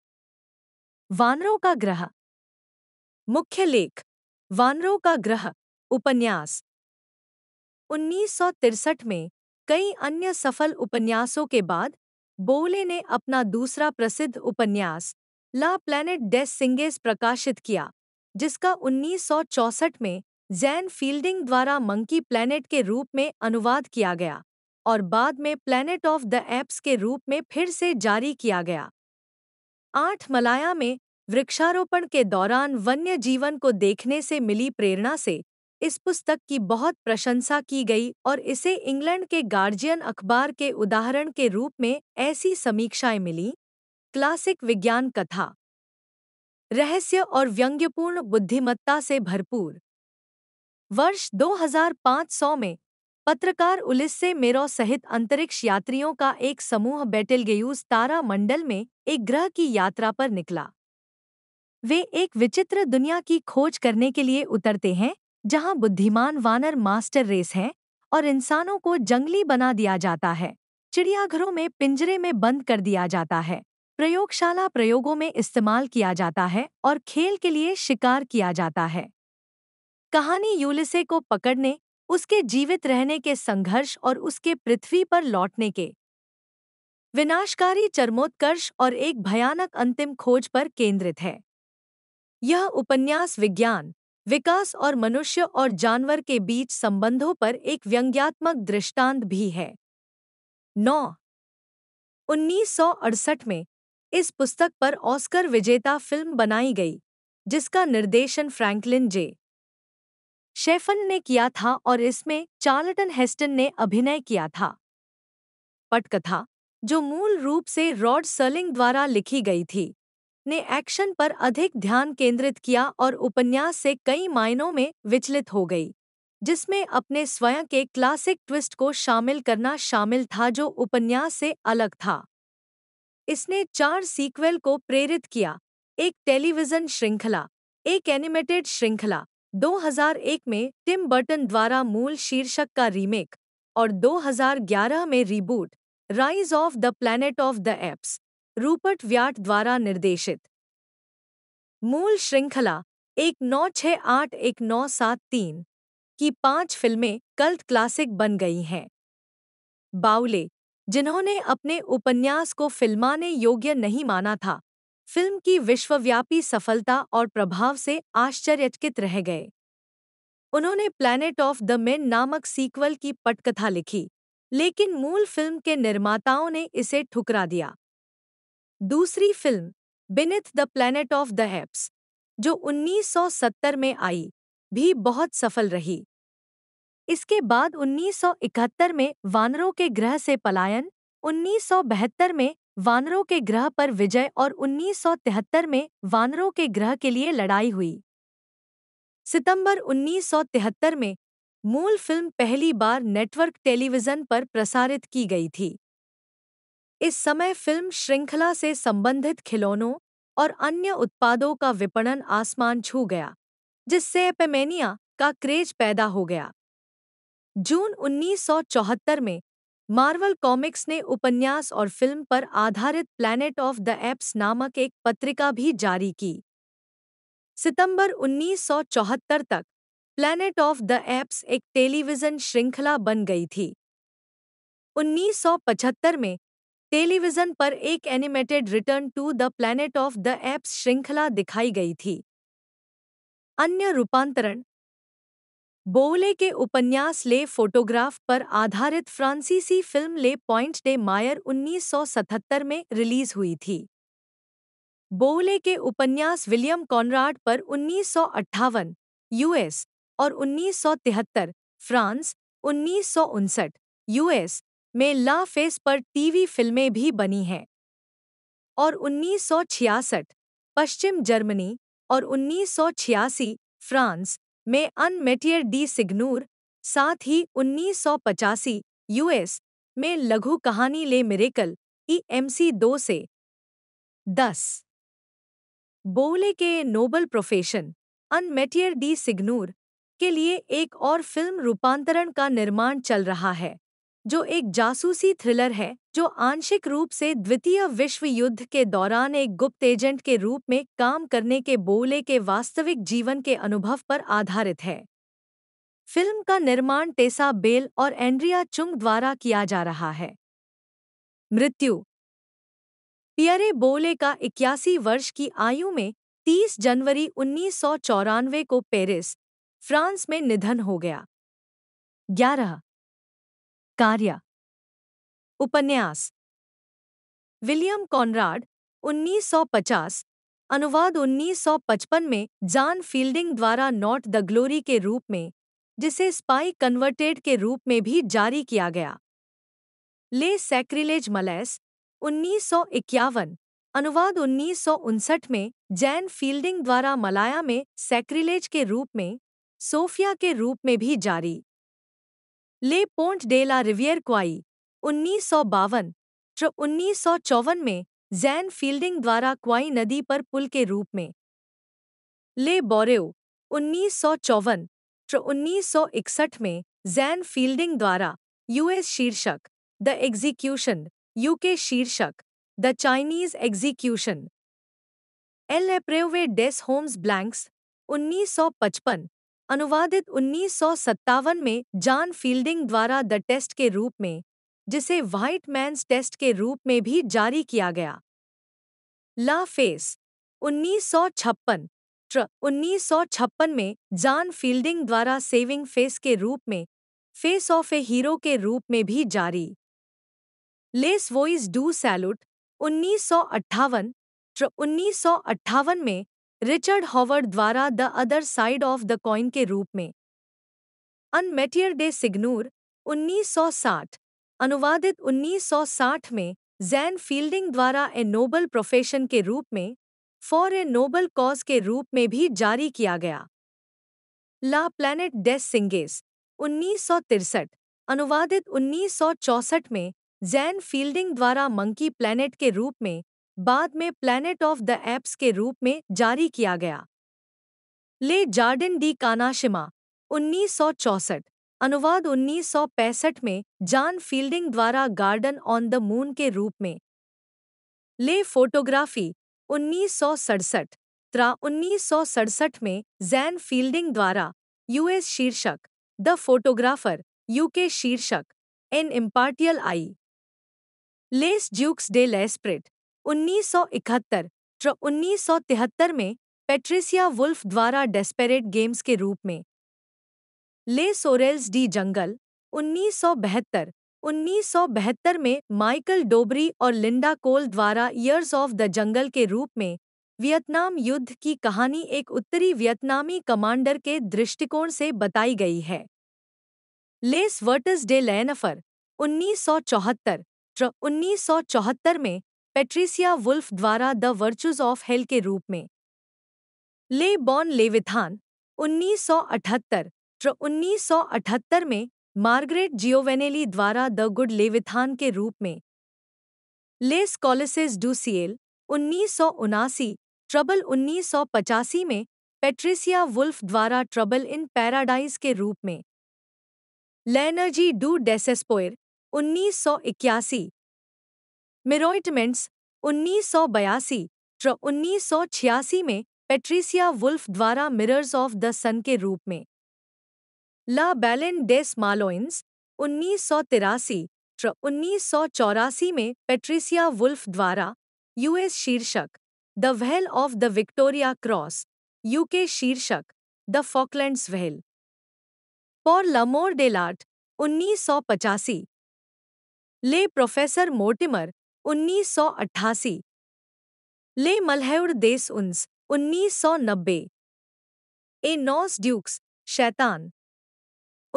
वानरों का ग्रह मुख्य लेख वानरों का ग्रह उपन्यास उन्नीस में कई अन्य सफल उपन्यासों के बाद बोले ने अपना दूसरा प्रसिद्ध उपन्यास ला प्लैनेट डेस सिंगेस प्रकाशित किया जिसका 1964 में जैन फील्डिंग द्वारा मंकी प्लैनेट के रूप में अनुवाद किया गया और बाद में प्लैनेट ऑफ द एप्स के रूप में फिर से जारी किया गया आठ मलाया में वृक्षारोपण के दौरान वन्य जीवन को देखने से मिली प्रेरणा से इस पुस्तक की बहुत प्रशंसा की गई और इसे इंग्लैंड के गार्जियन अखबार के उदाहरण के रूप में ऐसी समीक्षाएं मिली क्लासिक विज्ञान कथा रहस्य और व्यंग्यपूर्ण बुद्धिमत्ता से भरपूर वर्ष 2500 में पत्रकार उलिस से मेरो सहित अंतरिक्ष यात्रियों का एक समूह बेटेलगेयूज तारा मंडल में एक ग्रह की यात्रा पर निकला वे एक विचित्र दुनिया की खोज करने के लिए उतरते हैं जहां बुद्धिमान वानर मास्टर रेस हैं और इंसानों को जंगली बना दिया जाता है चिड़ियाघरों में पिंजरे में बंद कर दिया जाता है प्रयोगशाला प्रयोगों में इस्तेमाल किया जाता है और खेल के लिए शिकार किया जाता है कहानी यूलिसे को पकड़ने उसके जीवित रहने के संघर्ष और उसके पृथ्वी पर लौटने के विनाशकारी चरमोत्कर्ष और एक भयानक अंतिम खोज पर केंद्रित है यह उपन्यास विज्ञान विकास और मनुष्य और जानवर के बीच संबंधों पर एक व्यंग्यात्मक दृष्टांत भी है नौ उन्नीस में इस पुस्तक पर ऑस्कर विजेता फिल्म बनाई गई जिसका निर्देशन फ्रैंकलिन जे शेफन ने किया था और इसमें चार्लटन हेस्टन ने अभिनय किया था पटकथा जो मूल रूप से रॉड सर्लिंग द्वारा लिखी गई थी ने एक्शन पर अधिक ध्यान केंद्रित किया और उपन्यास से कई मायनों में विचलित हो गई जिसमें अपने स्वयं के क्लासिक ट्विस्ट को शामिल करना शामिल था जो उपन्यास से अलग था इसने चार सीक्वेल को प्रेरित किया एक टेलीविजन श्रृंखला एक एनिमेटेड श्रृंखला 2001 में टिम बर्टन द्वारा मूल शीर्षक का रीमेक और 2011 में reboot Rise of the Planet of the Apes Rupert Wyatt द्वारा निर्देशित मूल श्रृंखला एक नौ छ आठ एक नौ सात तीन की पांच फिल्में कल्ट क्लासिक बन गई हैं बाउले जिन्होंने अपने उपन्यास को फिल्माने योग्य नहीं माना था फिल्म की विश्वव्यापी सफलता और प्रभाव से आश्चर्यचकित रह गए उन्होंने प्लैनेट ऑफ द मेन नामक सीक्वल की पटकथा लिखी लेकिन मूल फिल्म के निर्माताओं ने इसे ठुकरा दिया दूसरी film Beneath the Planet of the Apes जो 1970 में आई भी बहुत सफल रही इसके बाद 1971 में वानरों के ग्रह से पलायन 1972 में वानरों के ग्रह पर विजय और 1973 में वानरों के ग्रह के लिए लड़ाई हुई सितंबर 1973 में मूल फिल्म पहली बार नेटवर्क टेलीविजन पर प्रसारित की गई थी इस समय फिल्म श्रृंखला से संबंधित खिलौनों और अन्य उत्पादों का विपणन आसमान छू गया जिससे एपेमेनिया का क्रेज पैदा हो गया जून 1974 में मार्वल कॉमिक्स ने उपन्यास और फिल्म पर आधारित प्लैनेट ऑफ द एप्स नामक एक पत्रिका भी जारी की सितंबर 1974 तक प्लैनेट ऑफ द एप्स एक टेलीविजन श्रृंखला बन गई थी 1975 में टेलीविजन पर एक animated Return to the Planet of the Apes श्रृंखला दिखाई गई थी अन्य रूपांतरण बोवले के उपन्यास ले फोटोग्राफ पर आधारित फ्रांसीसी फिल्म ले पॉइंट डे मायर 1977 में रिलीज हुई थी बोवले के उपन्यास विलियम कॉनराड पर उन्नीस यूएस और उन्नीस फ्रांस उन्नीस यूएस में ला फेस पर टीवी फिल्में भी बनी हैं और उन्नीस पश्चिम जर्मनी और उन्नीस फ्रांस में अन मेटियर डी सिग्नूर साथ ही उन्नीस सौ पचासी यूएस में लघु कहानी ले मिरेकल ई एम सी दो से दस बोले के noble profession Un Métier de Seigneur के लिए एक और फिल्म रूपांतरण का निर्माण चल रहा है जो एक जासूसी थ्रिलर है जो आंशिक रूप से द्वितीय विश्व युद्ध के दौरान एक गुप्त एजेंट के रूप में काम करने के बोले के वास्तविक जीवन के अनुभव पर आधारित है फिल्म का निर्माण टेसा बेल और एंड्रिया चुंग द्वारा किया जा रहा है मृत्यु पियरे बोले का इक्यासी वर्ष की आयु में 30 जनवरी उन्नीस को पेरिस फ्रांस में निधन हो गया ग्यारह कार्य उपन्यास विलियम कॉनराड 1950 अनुवाद 1955 में जॉन फील्डिंग द्वारा नॉट द ग्लोरी के रूप में जिसे स्पाई कन्वर्टेड के रूप में भी जारी किया गया ले सैक्रिलेज मलैस 1951 अनुवाद उन्नीस में जैन फील्डिंग द्वारा मलाया में सैक्रिलेज के रूप में सोफिया के रूप में भी जारी ले पोंट डे ला रिवियर क्वाई उन्नीस सौ बावन उन्नीस सौ चौवन में जैन फील्डिंग द्वारा क्वाई नदी पर पुल के रूप में ले बोरेव उन्नीस सौ चौवन उन्नीस सौ इकसठ में जैन फील्डिंग द्वारा यूएस शीर्षक द एग्जीक्यूशन यूके शीर्षक The Chinese Execution L' Épreuve des Hommes Blancs उन्नीस सौ पचपन अनुवादित उन्नीस में जॉन फील्डिंग द्वारा द टेस्ट के रूप में जिसे व्हाइट मैंस टेस्ट के रूप में भी जारी किया गया ला फेस उन्नीस ट्र उन्नीस में जॉन फील्डिंग द्वारा सेविंग फेस के रूप में फेस ऑफ ए हीरो के रूप में भी जारी लेस वॉइस डू सैल्यूट उन्नीस सौ ट्र उन्नीस में रिचर्ड हॉवर्ड द्वारा The Other Side of the Coin के रूप में अनमेटियर डे सिग्नूर 1960 अनुवादित 1960 में जैन फील्डिंग द्वारा ए नोबल प्रोफेशन के रूप में फॉर ए नोबल कॉज के रूप में भी जारी किया गया ला प्लैनेट डेस सिंगेस उन्नीस अनुवादित 1964 में जैन फील्डिंग द्वारा मंकी प्लैनेट के रूप में बाद में प्लैनेट ऑफ द एप्स के रूप में जारी किया गया ले जार्डिन डी कानाशिमा उन्नीस अनुवाद उन्नीस में जॉन फील्डिंग द्वारा गार्डन ऑन द मून के रूप में ले फोटोग्राफी 1967 त्रा उन्नीस में जैन फील्डिंग द्वारा यूएस शीर्षक द फोटोग्राफर यूके शीर्षक An Impartial Eye Les Jeux de L'Esprit 1971 तिहत्तर में पेट्रिसिया वुल्फ द्वारा डेस्पेरेट गेम्स के रूप में ले सोरेल्स डी जंगल 1972 बहत्तर में माइकल डोबरी और लिंडा कोल द्वारा ईयर्स ऑफ द जंगल के रूप में वियतनाम युद्ध की कहानी एक उत्तरी वियतनामी कमांडर के दृष्टिकोण से बताई गई है लेस वर्टस डे लैनफर 1974 चौहत्तर में पेट्रीसिया वुल्फ द्वारा द वर्चुज ऑफ हेल के रूप में ले बॉन लेविथान 1978 अठहत्तर में मार्गरेट जियोवेनेली द्वारा द गुड लेविथान के रूप में ले स्कॉलिसिस डू सीएल उन्नीस ट्रबल पचासी में पेट्रिसिया वुल्फ द्वारा ट्रबल इन पैराडाइज के रूप में लेनर्जी डू डेसेस्पोयर इक्यासी मिरोइटमेंट्स 1982 ट्र छियासी में पेट्रिसिया वुल्फ द्वारा मिरर्स ऑफ द सन के रूप में ला बैलेन डेस मालोइंस उन्नीस ट्र उन्नीस में पेट्रिसिया वुल्फ द्वारा यूएस शीर्षक The Whale of the Victoria Cross UK शीर्षक द फॉकलैंड्स वेल पॉर लमोर डेलाट उन्नीस सौ पचासी ले प्रोफेसर मोर्टिमर उन्नीस सौ अट्ठासी ले मल्हौर देस उन्स नब्बे ए नॉस ड्यूक्स शैतान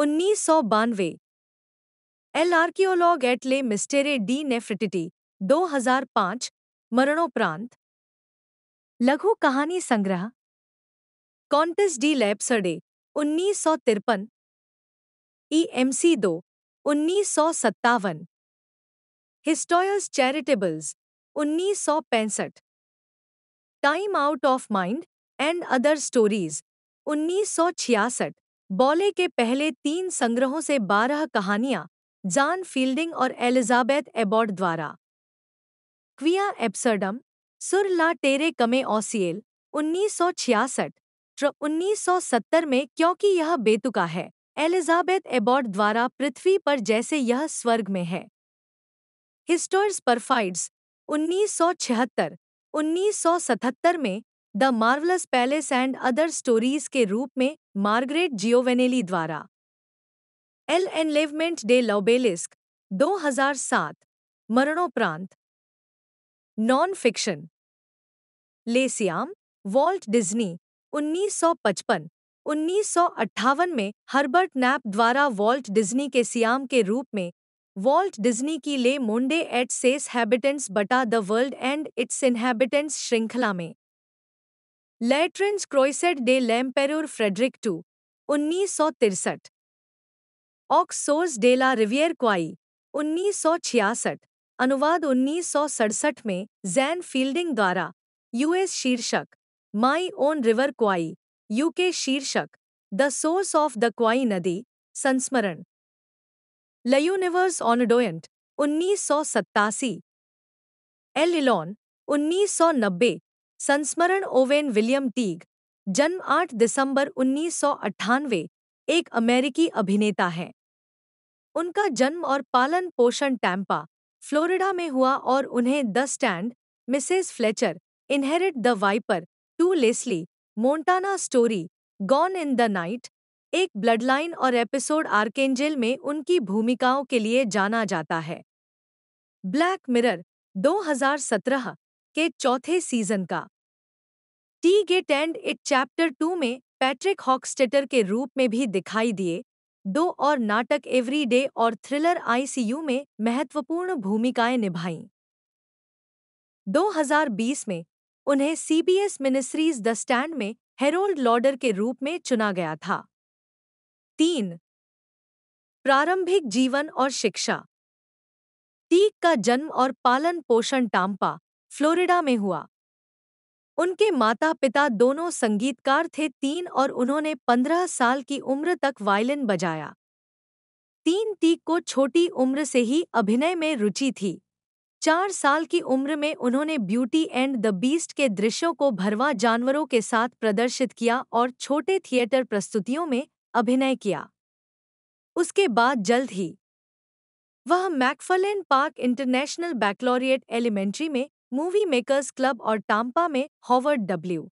उन्नीस सौ बानवे एल आर्कियोलॉग एट ले मिस्टेरे डी नेफ्रिटिटी पांच मरणोपरांत लघु कहानी संग्रह कॉन्टेस डी लैपसडे उन्नीस सौ तिरपन ई एम सी दो उन्नीस सौ सत्तावन हिस्टोयर्स चैरिटेबल्स उन्नीस सौ पैंसठ Time Out of Mind and Other Stories उन्नीस सौ छियासठ बॉले के पहले तीन संग्रहों से बारह कहानियां जॉन फील्डिंग और एलिजाबेथ एबॉर्ड द्वारा क्विया एब्सर्डम सुर ला टेरे कमे ओसियल उन्नीस सौ छियासठ उन्नीस सौ सत्तर में क्योंकि यह बेतुका है एलिजाबेथ एबॉर्ड द्वारा पृथ्वी पर जैसे यह स्वर्ग में है हिस्टोर्स परफाइड्स 1976 1977 में The Marvellous Palace and Other Stories के रूप में मार्गरेट जियोवेनेली द्वारा एल एनलेवमेंट डे लोबेलिस्क 2007 मरणोपरांत नॉन फिक्शन लेसियाम वॉल्ट डिज्नी 1955 1958 में हर्बर्ट नैप द्वारा वॉल्ट डिज्नी के सियाम के रूप में वॉल्ट डिज्नी की Le Monde et ses Habitants बटा The World and Its Inhabitants श्रृंखला में लेट्रेंस क्रोइसेड डे लैम्पेरोर फ्रेडरिक टू उन्नीस सौ तिरसठ ऑक्सोर्स डेला रिवियर क्वाई उन्नीस सौ छियासठ अनुवाद उन्नीस सौ सड़सठ में जैन फील्डिंग द्वारा यूएस शीर्षक My Own River Kwai UK शीर्षक The Source of the Kwai नदी संस्मरण लयूनिवर्स ऑनडोयंट उन्नीस सौ सत्तासी एल इलॉन उन्नीस सौ नब्बे संस्मरण ओवेन विलियम टीग जन्म 8 दिसंबर उन्नीस एक अमेरिकी अभिनेता हैं उनका जन्म और पालन पोषण टैंपा फ्लोरिडा में हुआ और उन्हें The Stand Mrs Fletcher Inherit the Viper To Leslie Montana Story Gone in the Night एक ब्लडलाइन और एपिसोड आर्केंजल में उनकी भूमिकाओं के लिए जाना जाता है ब्लैक मिरर 2017 के चौथे सीजन का T gate and It Chapter Two में पैट्रिक हॉकस्टेटर के रूप में भी दिखाई दिए दो और नाटक एवरीडे और थ्रिलर आईसीयू में महत्वपूर्ण भूमिकाएं निभाईं 2020 में उन्हें सीबीएस मिनिस्ट्रीज द स्टैंड में हेरोल्ड लॉर्डर के रूप में चुना गया था तीन प्रारंभिक जीवन और शिक्षा तीक का जन्म और पालन पोषण टाम्पा फ्लोरिडा में हुआ उनके माता पिता दोनों संगीतकार थे तीन और उन्होंने पंद्रह साल की उम्र तक वायलिन बजाया तीन तीक को छोटी उम्र से ही अभिनय में रुचि थी चार साल की उम्र में उन्होंने ब्यूटी एंड द बीस्ट के दृश्यों को भरवा जानवरों के साथ प्रदर्शित किया और छोटे थिएटर प्रस्तुतियों में अभिनय किया उसके बाद जल्द ही वह McFarlane Park International Baccalaureate Elementary में मूवी मेकर्स क्लब और टाम्पा में Howard W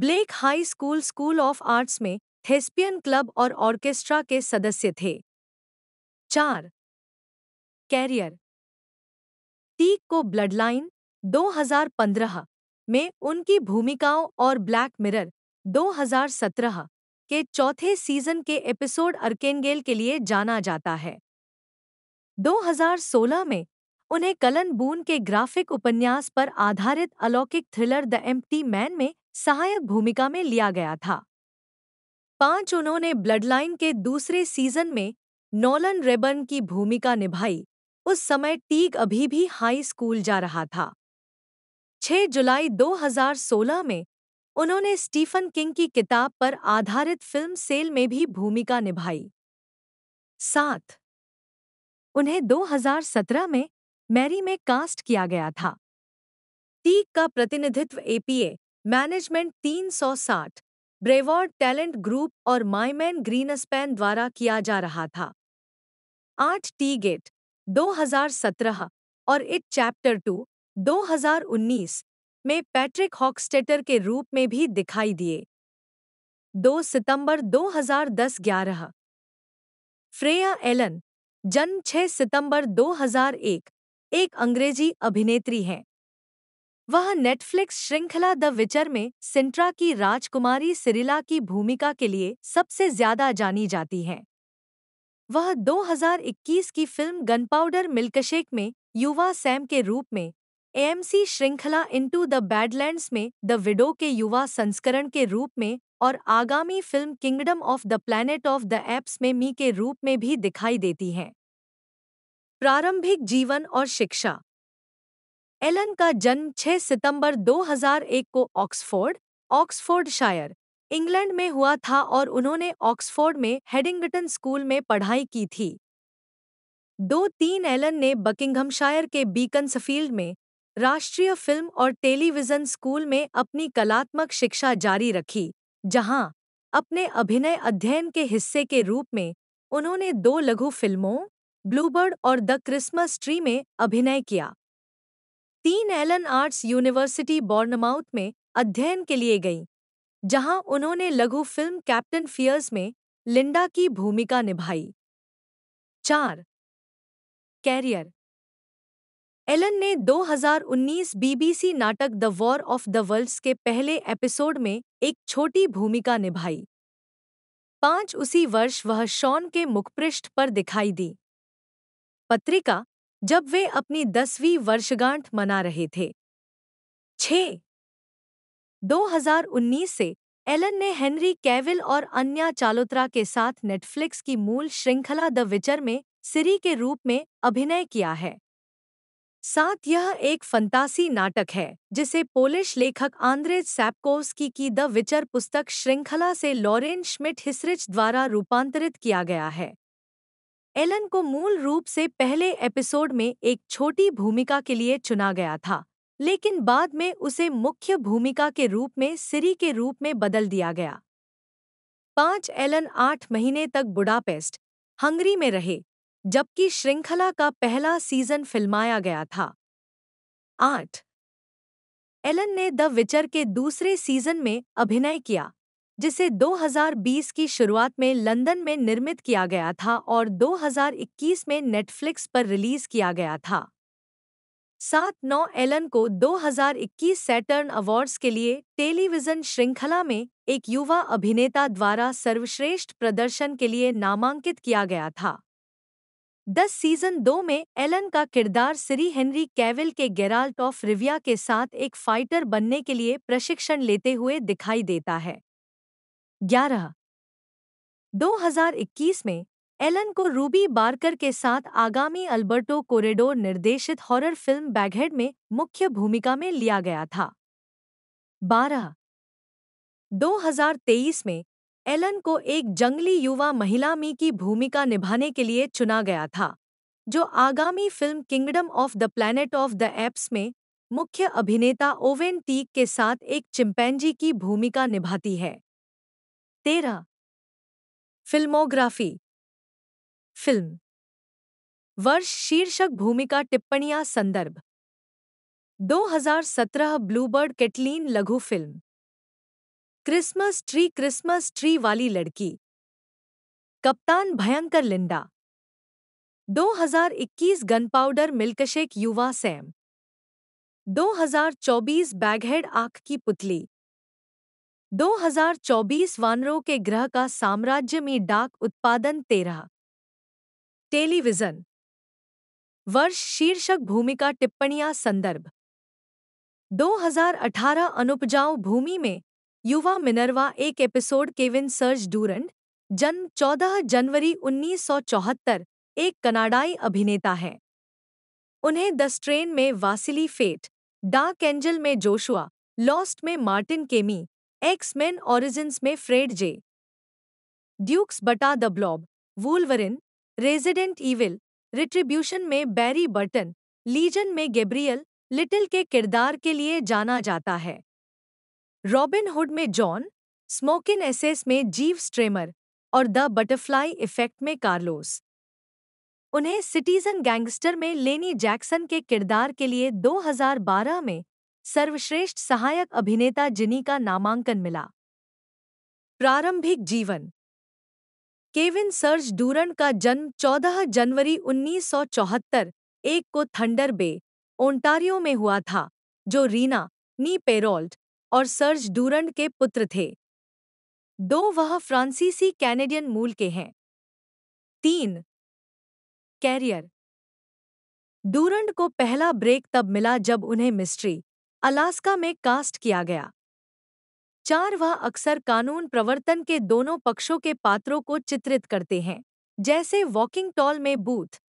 Blake High School School of Arts में थेस्पियन क्लब और ऑर्केस्ट्रा के सदस्य थे चार कैरियर तीक को ब्लडलाइन 2015 में उनकी भूमिकाओं और ब्लैक मिरर 2017 के चौथे सीजन के एपिसोड अर्केनगेल के लिए जाना जाता है 2016 में उन्हें कलन बून के ग्राफिक उपन्यास पर आधारित अलौकिक थ्रिलर द एम्प्टी मैन में सहायक भूमिका में लिया गया था पांच उन्होंने ब्लडलाइन के दूसरे सीजन में नोलन रेबन की भूमिका निभाई उस समय टीग अभी भी हाई स्कूल जा रहा था 6 जुलाई 2016 में उन्होंने स्टीफन किंग की किताब पर आधारित फिल्म सेल में भी भूमिका निभाई सात उन्हें 2017 में मैरी में कास्ट किया गया था टीक का प्रतिनिधित्व APA management 360 Brevard talent group और माईमैन ग्रीनस्पैन द्वारा किया जा रहा था आठ टी गेट 2017 और इट चैप्टर टू 2019 में पैट्रिक हॉकस्टेटर के रूप में भी दिखाई दिए 2 सितंबर 2010-11 फ्रेया एलन जन्म 6 सितंबर 2001 एक अंग्रेजी अभिनेत्री हैं वह नेटफ्लिक्स श्रृंखला द विचर में सिंट्रा की राजकुमारी सिरिला की भूमिका के लिए सबसे ज्यादा जानी जाती हैं वह 2021 की फिल्म गनपाउडर मिल्कशेक में युवा सैम के रूप में एएमसी श्रृंखला इनटू द बैडलैंड्स में द विडो के युवा संस्करण के रूप में और आगामी film Kingdom of the Planet of the Apes में मी के रूप में भी दिखाई देती हैं प्रारंभिक जीवन और शिक्षा एलन का जन्म 6 सितंबर 2001 को ऑक्सफोर्ड ऑक्सफोर्डशायर इंग्लैंड में हुआ था और उन्होंने ऑक्सफोर्ड में हेडिंगटन स्कूल में पढ़ाई की थी दो तीन एलन ने बकिंगहमशायर के बीकनसफील्ड में राष्ट्रीय फिल्म और टेलीविज़न स्कूल में अपनी कलात्मक शिक्षा जारी रखी जहां अपने अभिनय अध्ययन के हिस्से के रूप में उन्होंने दो लघु फिल्मों ब्लूबर्ड और द क्रिसमस ट्री में अभिनय किया तीन एलन आर्ट्स यूनिवर्सिटी बॉर्नमाउथ में अध्ययन के लिए गईं जहां उन्होंने लघु फिल्म कैप्टन फियर्स में लिंडा की भूमिका निभाई चार कैरियर एलन ने 2019 बीबीसी नाटक The War of the Worlds के पहले एपिसोड में एक छोटी भूमिका निभाई पांच उसी वर्ष वह शॉन के मुखपृष्ठ पर दिखाई दी पत्रिका जब वे अपनी दसवीं वर्षगांठ मना रहे थे छ 2019 से एलन ने हेनरी कैविल और अन्या चालोत्रा के साथ नेटफ्लिक्स की मूल श्रृंखला द विचर में सिरी के रूप में अभिनय किया है साथ यह एक फंतासी नाटक है जिसे पोलिश लेखक आंद्रेज सैपकोव्स्की की द विचर पुस्तक श्रृंखला से लॉरेन श्मिट हिसरिच द्वारा रूपांतरित किया गया है एलन को मूल रूप से पहले एपिसोड में एक छोटी भूमिका के लिए चुना गया था लेकिन बाद में उसे मुख्य भूमिका के रूप में सिरी के रूप में बदल दिया गया पांच एलन आठ महीने तक बुडापेस्ट हंगरी में रहे जबकि श्रृंखला का पहला सीजन फिल्माया गया था आठ एलन ने द विचर के दूसरे सीजन में अभिनय किया जिसे 2020 की शुरुआत में लंदन में निर्मित किया गया था और 2021 में नेटफ्लिक्स पर रिलीज किया गया था सात नौ एलन को 2021 सैटर्न अवार्ड्स के लिए टेलीविजन श्रृंखला में एक युवा अभिनेता द्वारा सर्वश्रेष्ठ प्रदर्शन के लिए नामांकित किया गया था दस सीजन दो में एलन का किरदार सिरी हेनरी कैविल के गेराल्ट ऑफ रिविया के साथ एक फाइटर बनने के लिए प्रशिक्षण लेते हुए दिखाई देता है ग्यारह 2021 में एलन को रूबी बार्कर के साथ आगामी अल्बर्टो कोरेडोर निर्देशित हॉरर फिल्म बैगहेड में मुख्य भूमिका में लिया गया था बारह 2023 में एलन को एक जंगली युवा महिला मी की भूमिका निभाने के लिए चुना गया था जो आगामी film Kingdom of the Planet of the Apes में मुख्य अभिनेता ओवेन टीक के साथ एक चिंपैनजी की भूमिका निभाती है तेरह फिल्मोग्राफी फिल्म वर्ष शीर्षक भूमिका टिप्पणियां संदर्भ 2017 ब्लूबर्ड केटलीन लघु film Christmas tree Christmas tree वाली लड़की कप्तान भयंकर लिंडा 2021 गनपाउडर मिल्कशेक युवा सैम 2024 बैगहेड आंख की पुतली 2024 वानरों के ग्रह का साम्राज्य में डाक उत्पादन तेरह टेलीविजन वर्ष शीर्षक भूमिका टिप्पणियां संदर्भ 2018 अनुपजाऊ भूमि में युवा मिनरवा एक एपिसोड केविन सर्ज डूरंड जन्म 14 जनवरी 1974 एक कनाडाई अभिनेता है उन्हें द स्ट्रेन में वासिली फेट डार्क एंजल में जोशुआ लॉस्ट में Martin Keamy X Men Origins में फ्रेड जे ड्यूक्स बटा The Blob Wolverine Resident Evil Retribution में बैरी बर्टन लीजन में गेब्रियल लिटिल के किरदार के लिए जाना जाता है रॉबिन हुड में जॉन स्मोकिन एसेस में जीव स्ट्रेमर और द बटरफ्लाई इफेक्ट में कार्लोस उन्हें सिटीजन गैंगस्टर में लेनी जैक्सन के किरदार के लिए 2012 में सर्वश्रेष्ठ सहायक अभिनेता जिनी का नामांकन मिला प्रारंभिक जीवन केविन सर्ज डूरन का जन्म 14 जनवरी 1974 एक को थंडर बे ओंटारियो में हुआ था जो रीना नी पेरोल्ट और सर्ज डूरंड के पुत्र थे दो वह फ्रांसीसी कैनेडियन मूल के हैं तीन कैरियर डूरंड को पहला ब्रेक तब मिला जब उन्हें मिस्ट्री अलास्का में कास्ट किया गया चार वह अक्सर कानून प्रवर्तन के दोनों पक्षों के पात्रों को चित्रित करते हैं जैसे वॉकिंग टॉल में बूथ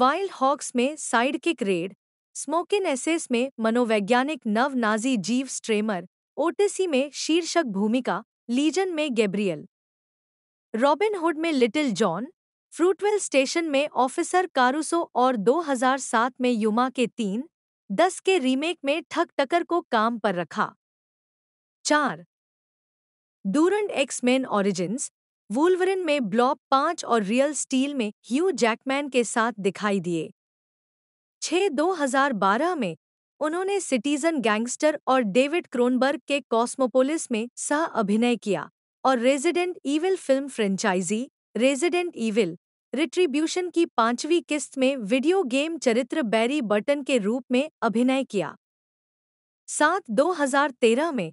वाइल्ड हॉक्स में साइडकिक रेड स्मोकिन एसेस में मनोवैज्ञानिक नव नाजी जीव स्ट्रेमर ओटेसी में शीर्षक भूमिका लीजन में गैब्रियल रॉबिन हुड में लिटिल जॉन फ्रूटवेल स्टेशन में ऑफिसर कारूसो और 2007 में युमा के तीन दस के रीमेक में ठक टकर को काम पर रखा चार डूरंड एक्समेन ओरिजिन्स वुलवरिन में ब्लॉप पांच और रियल स्टील में ह्यू जैकमैन के साथ दिखाई दिए छह 2012 में उन्होंने सिटीजन गैंगस्टर और डेविड क्रोनबर्ग के कॉस्मोपोलिस में सह अभिनय किया और Resident Evil film franchise Resident Evil Retribution की पांचवी किस्त में वीडियो गेम चरित्र बैरी बर्टन के रूप में अभिनय किया सात 2013 में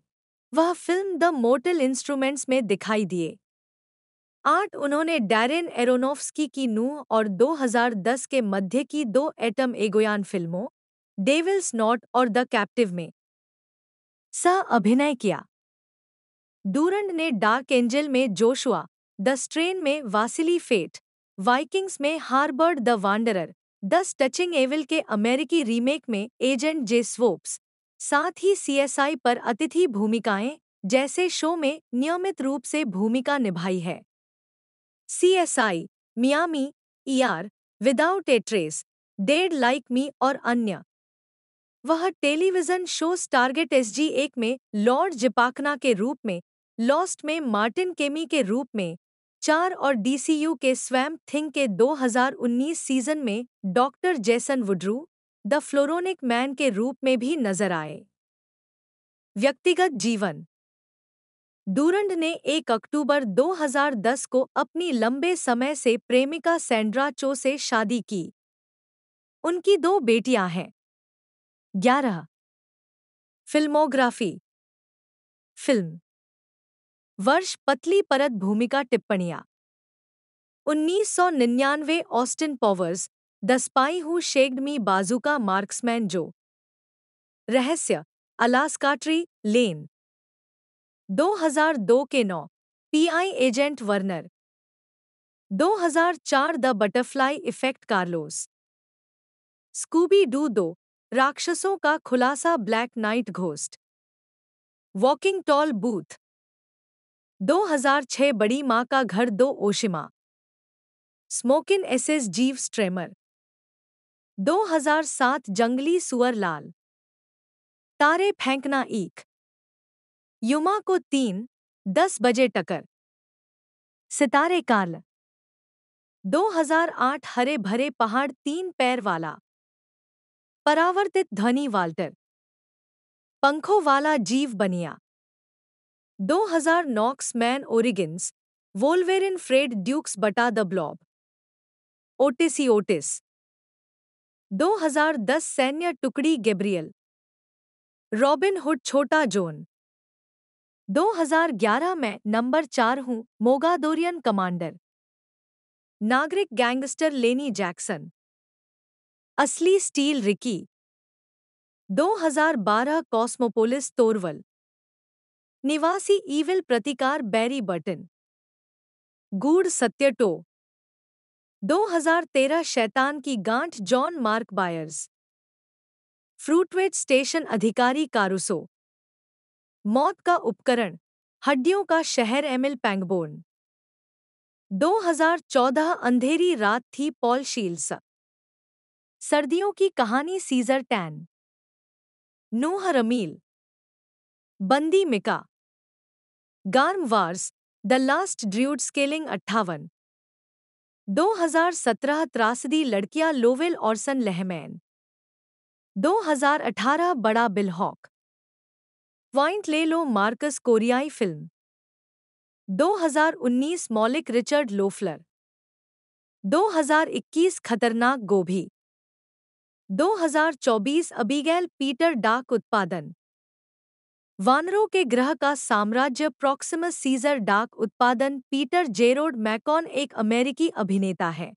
वह फिल्म द मोटल इंस्ट्रूमेंट्स में दिखाई दिए आठ उन्होंने डैरिन एरोनोफ्स्की की नूह और 2010 के मध्य की दो एटम एगोयान फिल्मों डेविल्स नॉट और द कैप्टिव में सह अभिनय किया डूरंड ने डार्क एंजल में जोशुआ द स्ट्रेन में वासिली फेट वाइकिंग्स में Harbard The Wanderer The Touching Evil के अमेरिकी रीमेक में एजेंट जे स्वोप्स साथ ही सीएसआई पर अतिथि भूमिकाएं जैसे शो में नियमित रूप से भूमिका निभाई है CSI Miami ER Without a Trace Dead Like Me और अन्य वह टेलीविजन शोस टारगेट एसजी एक में लॉर्ड जिपाकना के रूप में लॉस्ट में मार्टिन केमी के रूप में चार और डीसीयू के स्वैम थिंग के 2019 सीजन में doctor Jason Woodrue The Floronic Man के रूप में भी नजर आए व्यक्तिगत जीवन डूरंड ने 1 अक्टूबर 2010 को अपनी लंबे समय से प्रेमिका सैंड्रा चो से शादी की उनकी दो बेटियां हैं ग्यारह फिल्मोग्राफी फिल्म वर्ष पतली परत भूमिका टिप्पणियां निन्यानवे Austin Powers The Spy Who Shagged Me का मार्क्समैन जो रहस्य अलास्काट्री लेन 2002 के नौ PI agent Werner 2004 The Butterfly Effect Carlos Scooby Doo दो राक्षसों का खुलासा Black Knight Ghost Walking Tall Booth 2006 बड़ी माँ का घर दो ओशिमा स्मोकिन एसएस जीव स्ट्रेमर 2007 जंगली सुअर लाल तारे फेंकना ईक युमा को तीन दस बजे टकर सितारे काल 2008 हरे भरे पहाड़ तीन पैर वाला परावर्तित ध्वनि वाल्टर पंखों वाला जीव बनिया 2000 नॉक्स Man Origins Wolverine Fred Dukes बटा द ब्लॉब ओटिसी ओटिस 2010 सैन्य टुकड़ी गेब्रियल रॉबिन हुड छोटा जोन 2011 में नंबर चार हूं मोगादोरियन कमांडर नागरिक गैंगस्टर लेनी जैक्सन असली स्टील रिकी 2012 कॉस्मोपोलिस तोरवल निवासी ईविल प्रतिकार बैरी बटन गूढ़ सत्यटो 2013 शैतान की गांठ John Mark Byers Fruitvale Station अधिकारी कारुसो मौत का उपकरण हड्डियों का शहर एमिल पैंगबोर्न 2014 अंधेरी रात थी पॉल शील्सा सर्दियों की कहानी सीजर टैन नूह रमील बंदी Mika Garm Wars The Last Druid Skelling अट्ठावन 2017 त्रासदी लड़कियां लोवेल ऑर्सन लहमैन 2018 बड़ा बिलहॉक पॉइंट ले लो मार्कस कोरियाई फिल्म 2019 मौलिक रिचर्ड लोफलर 2021 खतरनाक गोभी 2024 अबीगैल पीटर डाक उत्पादन वानरों के ग्रह का साम्राज्य प्रॉक्सिमस सीजर डाक उत्पादन पीटर जेरोड मैकॉन एक अमेरिकी अभिनेता है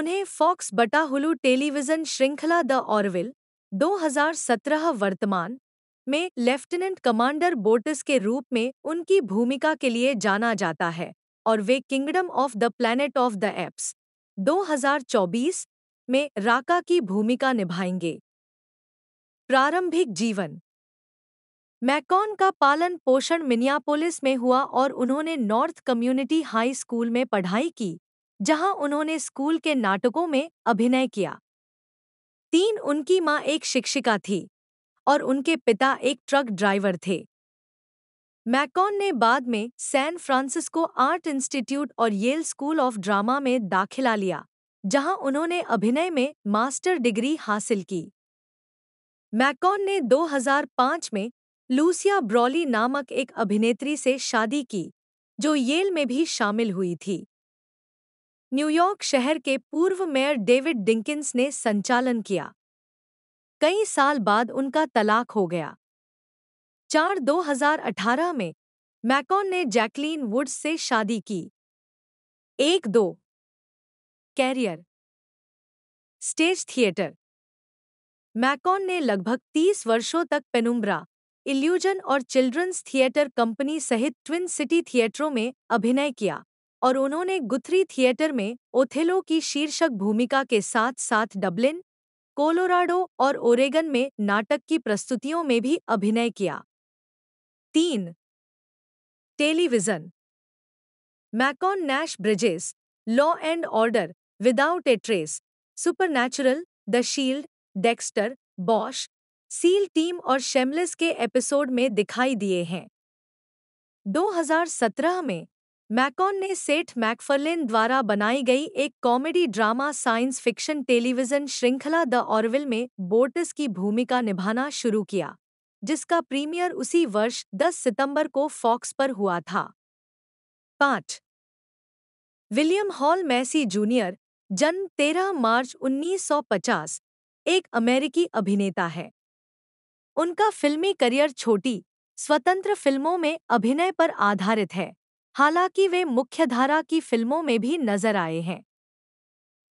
उन्हें फॉक्स बटाहुलू टेलीविजन श्रृंखला द ऑरविल 2017 वर्तमान में लेफ्टिनेंट कमांडर बोटिस के रूप में उनकी भूमिका के लिए जाना जाता है और वे Kingdom of the Planet of the Apes 2024 में राका की भूमिका निभाएंगे प्रारंभिक जीवन मैकॉन का पालन पोषण मिनियापोलिस में हुआ और उन्होंने नॉर्थ कम्युनिटी हाई स्कूल में पढ़ाई की जहां उन्होंने स्कूल के नाटकों में अभिनय किया तीन उनकी मां एक शिक्षिका थी और उनके पिता एक ट्रक ड्राइवर थे मैकॉन ने बाद में सैन फ्रांसिस्को आर्ट इंस्टीट्यूट और येल स्कूल ऑफ ड्रामा में दाखिला लिया जहां उन्होंने अभिनय में मास्टर डिग्री हासिल की मैकॉन ने 2005 में लूसिया ब्रॉली नामक एक अभिनेत्री से शादी की जो येल में भी शामिल हुई थी न्यूयॉर्क शहर के पूर्व मेयर डेविड डिंकिंस ने संचालन किया कई साल बाद उनका तलाक हो गया चार 2018 में मैकॉन ने जैकलीन वुड्स से शादी की एक दो कैरियर स्टेज थिएटर मैकॉन ने लगभग 30 वर्षों तक पेनुम्ब्रा इल्यूजन और चिल्ड्रंस थिएटर कंपनी सहित ट्विन सिटी थिएटरों में अभिनय किया और उन्होंने गुथरी थिएटर में ओथेलो की शीर्षक भूमिका के साथ साथ डबलिन कोलोराडो और ओरेगन में नाटक की प्रस्तुतियों में भी अभिनय किया तीन टेलीविज़न मैकॉन Nash Bridges Law and Order a trace supernatural the Shield Dexter Bosch SEAL team और शेमलेस के एपिसोड में दिखाई दिए हैं 2017 में मैकॉन ने सेठ मैकफर्लिन द्वारा बनाई गई एक comedy drama science fiction television श्रृंखला द ऑरविल में बोर्टस की भूमिका निभाना शुरू किया जिसका प्रीमियर उसी वर्ष 10 सितंबर को फॉक्स पर हुआ था पांच विलियम हॉल मैसी जूनियर जन्म 13 मार्च 1950 एक अमेरिकी अभिनेता है उनका फिल्मी करियर छोटी स्वतंत्र फिल्मों में अभिनय पर आधारित है हालांकि वे मुख्यधारा की फिल्मों में भी नजर आए हैं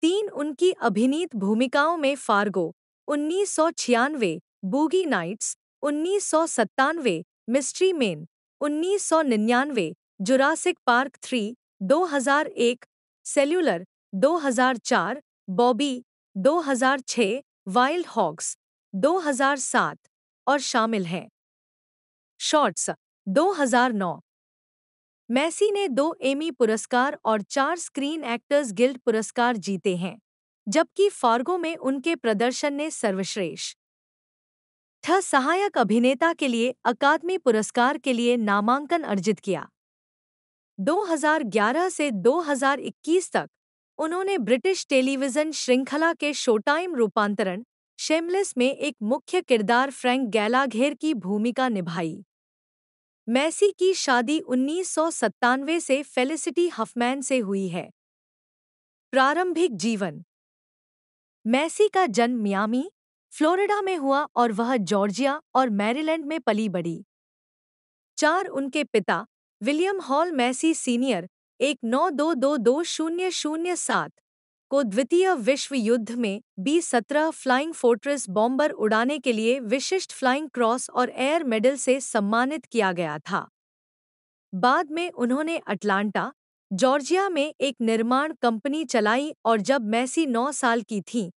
तीन उनकी अभिनीत भूमिकाओं में फार्गो उन्नीस सौ छियानवे बूगी नाइट्स उन्नीस सौ सत्तानवे मिस्ट्री मेन उन्नीस सौ निन्यानवे Jurassic Park three 2001, Cellular 2004 Bobby 2006 Wild Hogs 2007 और शामिल हैं शॉर्ट्स 2009 मैसी ने दो एमी पुरस्कार और चार स्क्रीन एक्टर्स गिल्ड पुरस्कार जीते हैं जबकि फार्गो में उनके प्रदर्शन ने सर्वश्रेष्ठ थ सहायक अभिनेता के लिए अकादमी पुरस्कार के लिए नामांकन अर्जित किया 2011 से 2021 तक उन्होंने ब्रिटिश टेलीविजन श्रृंखला के शोटाइम रूपांतरण शेमलेस में एक मुख्य किरदार फ्रैंक गैलाघेर की भूमिका निभाई मैसी की शादी उन्नीस से फेलिसिटी हफमैन से हुई है प्रारंभिक जीवन मैसी का जन्म मियामी फ्लोरिडा में हुआ और वह जॉर्जिया और मैरीलैंड में पली बढ़ी चार उनके पिता विलियम हॉल मैसी सीनियर एक नौ दो दो दो शून्य शून्य सात को द्वितीय विश्व युद्ध में बी सत्रह फ्लाइंग फोर्ट्रेस बॉम्बर उड़ाने के लिए विशिष्ट फ्लाइंग क्रॉस और एयर मेडल से सम्मानित किया गया था बाद में उन्होंने अटलांटा जॉर्जिया में एक निर्माण कंपनी चलाई और जब मैसी नौ साल की थी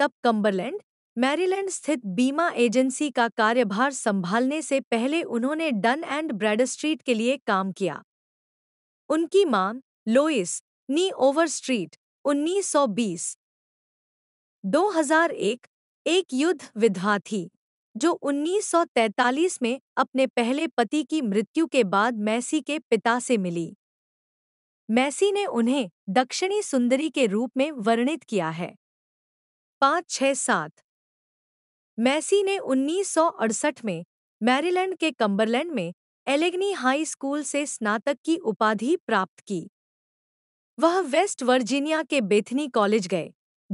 तब कम्बरलैंड मैरीलैंड स्थित बीमा एजेंसी का कार्यभार संभालने से पहले उन्होंने डन एंड ब्रैडस्ट्रीट के लिए काम किया उनकी मां लोइस नी ओवर स्ट्रीट 1920 2001 एक युद्ध विधवा थी जो 1943 में अपने पहले पति की मृत्यु के बाद मैसी के पिता से मिली मैसी ने उन्हें दक्षिणी सुंदरी के रूप में वर्णित किया है पाँच छह सात मैसी ने 1968 में मैरीलैंड के कम्बरलैंड में एलेग्नी हाई स्कूल से स्नातक की उपाधि प्राप्त की वह वेस्ट वर्जीनिया के बेथनी कॉलेज गए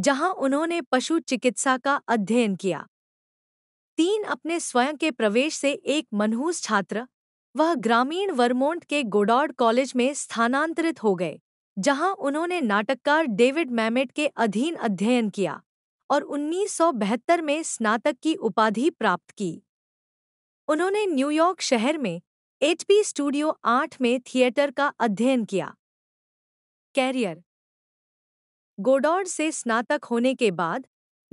जहां उन्होंने पशु चिकित्सा का अध्ययन किया तीन अपने स्वयं के प्रवेश से एक मनहूस छात्र वह ग्रामीण वर्मोंट के गोडॉड कॉलेज में स्थानांतरित हो गए जहां उन्होंने नाटककार डेविड मैमेट के अधीन अध्ययन किया और उन्नीस में स्नातक की उपाधि प्राप्त की उन्होंने न्यूयॉर्क शहर में एचपी स्टूडियो आठ में थिएटर का अध्ययन किया कैरियर गोडॉड से स्नातक होने के बाद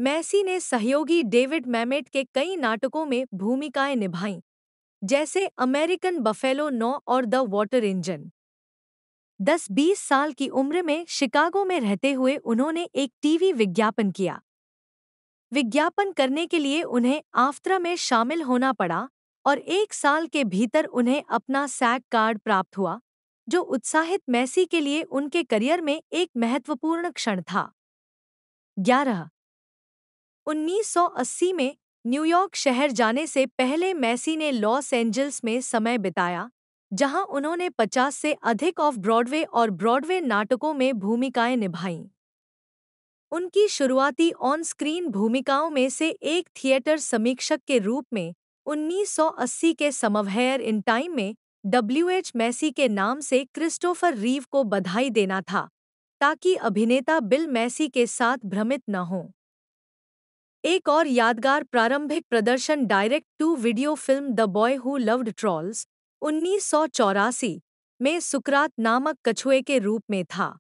मैसी ने सहयोगी डेविड मैमेट के कई नाटकों में भूमिकाएं निभाईं जैसे अमेरिकन बफेलो नौ और द वॉटर इंजन 10-20 साल की उम्र में शिकागो में रहते हुए उन्होंने एक टीवी विज्ञापन किया विज्ञापन करने के लिए उन्हें आफ्त्रा में शामिल होना पड़ा और एक साल के भीतर उन्हें अपना सैक कार्ड प्राप्त हुआ जो उत्साहित मैसी के लिए उनके करियर में एक महत्वपूर्ण क्षण था ग्यारह 1980 में न्यूयॉर्क शहर जाने से पहले मैसी ने लॉस एंजल्स में समय बिताया जहां उन्होंने 50 से अधिक ऑफ ब्रॉडवे और ब्रॉडवे नाटकों में भूमिकाएं निभाईं उनकी शुरुआती ऑन स्क्रीन भूमिकाओं में से एक थिएटर समीक्षक के रूप में 1980 के समवहेयर इन टाइम में डब्ल्यू एच मैसी के नाम से क्रिस्टोफर रीव को बधाई देना था ताकि अभिनेता बिल मैसी के साथ भ्रमित न हों एक और यादगार प्रारंभिक प्रदर्शन direct to video film the Boy Who Loved Trolls उन्नीस में सुकरात नामक कछुए के रूप में था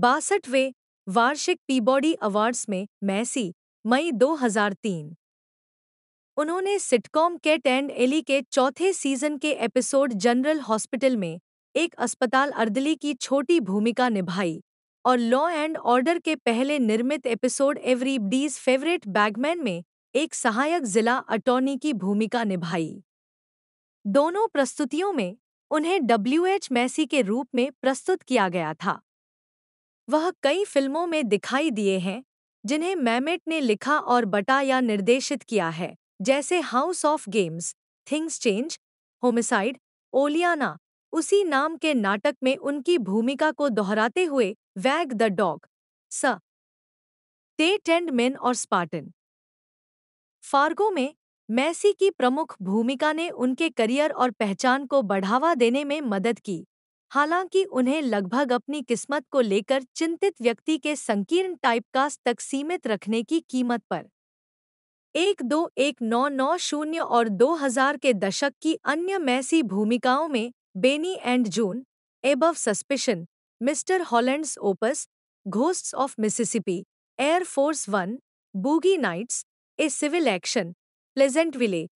बासठवें वार्षिक पीबॉडी अवार्ड्स में मैसी मई 2003 उन्होंने सिटकॉम कैट एंड एली के चौथे सीजन के एपिसोड जनरल हॉस्पिटल में एक अस्पताल अर्दली की छोटी भूमिका निभाई और लॉ एंड ऑर्डर के पहले निर्मित episode Everybody's Favourite Bagman में एक सहायक जिला अटॉर्नी की भूमिका निभाई दोनों प्रस्तुतियों में उन्हें डब्ल्यू एच मैसी के रूप में प्रस्तुत किया गया था वह कई फिल्मों में दिखाई दिए हैं जिन्हें मैमेट ने लिखा और बटा या निर्देशित किया है जैसे House of Games Things Change Homicide Oleanna उसी नाम के नाटक में उनकी भूमिका को दोहराते हुए वैग the Dog State and Main और स्पार्टन फार्गो में मैसी की प्रमुख भूमिका ने उनके करियर और पहचान को बढ़ावा देने में मदद की हालांकि उन्हें लगभग अपनी किस्मत को लेकर चिंतित व्यक्ति के संकीर्ण टाइपकास्ट तक सीमित रखने की कीमत पर एक दो एक नौ नौ शून्य और 2000 के दशक की अन्य मैसी भूमिकाओं में Benny and Joon Above Suspicion Mr Holland's Opus Ghosts of Mississippi Air Force One Boogie Nights A Civil Action Pleasantville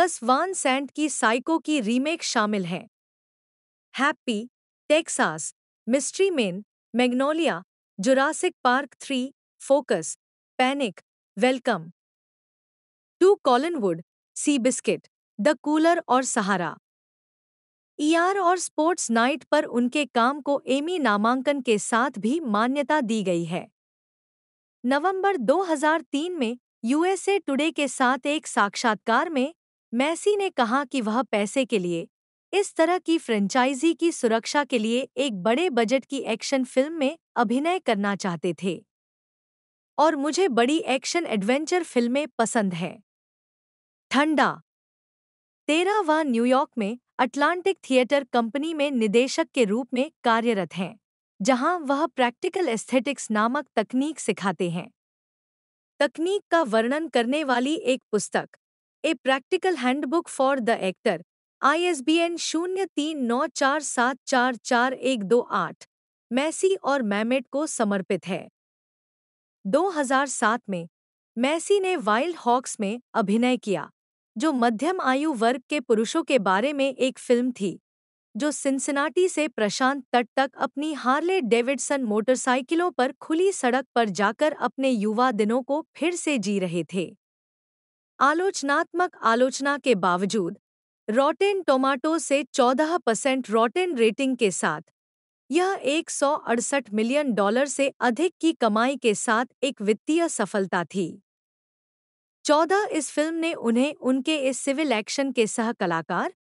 Gus Van Sant की साइको की रीमेक शामिल हैं Happy Texas Mystery Men Magnolia Jurassic Park three Focus Panic Welcome to Collinwood Seabiscuit the Cooler और Sahara ER और Sports Night पर उनके काम को एमी नामांकन के साथ भी मान्यता दी गई है नवंबर 2003 में यूएसए टुडे के साथ एक साक्षात्कार में मैसी ने कहा कि वह पैसे के लिए इस तरह की फ्रेंचाइजी की सुरक्षा के लिए एक बड़े बजट की एक्शन फिल्म में अभिनय करना चाहते थे और मुझे बड़ी एक्शन एडवेंचर फिल्में पसंद हैं ठंडा तेरहवा न्यूयॉर्क में अटलांटिक थिएटर कंपनी में निदेशक के रूप में कार्यरत हैं जहां वह प्रैक्टिकल एस्थेटिक्स नामक तकनीक सिखाते हैं तकनीक का वर्णन करने वाली एक पुस्तक a practical handbook for the actor I S B N शून्य तीन नौ चार सात चार चार एक दो आठ मैसी और मैमेट को समर्पित है 2007 में मैसी ने वाइल्ड हॉक्स में अभिनय किया जो मध्यम आयु वर्ग के पुरुषों के बारे में एक फिल्म थी जो सिंसिनाटी से प्रशांत तट तक अपनी हार्ले डेविडसन मोटरसाइकिलों पर खुली सड़क पर जाकर अपने युवा दिनों को फिर से जी रहे थे आलोचनात्मक आलोचना के बावजूद रॉटेन टोमाटो से 14 परसेंट रॉटेन रेटिंग के साथ यह एक मिलियन डॉलर से अधिक की कमाई के साथ एक वित्तीय सफलता थी चौदह इस फिल्म ने उन्हें उनके इस सिविल एक्शन के सह कलाकार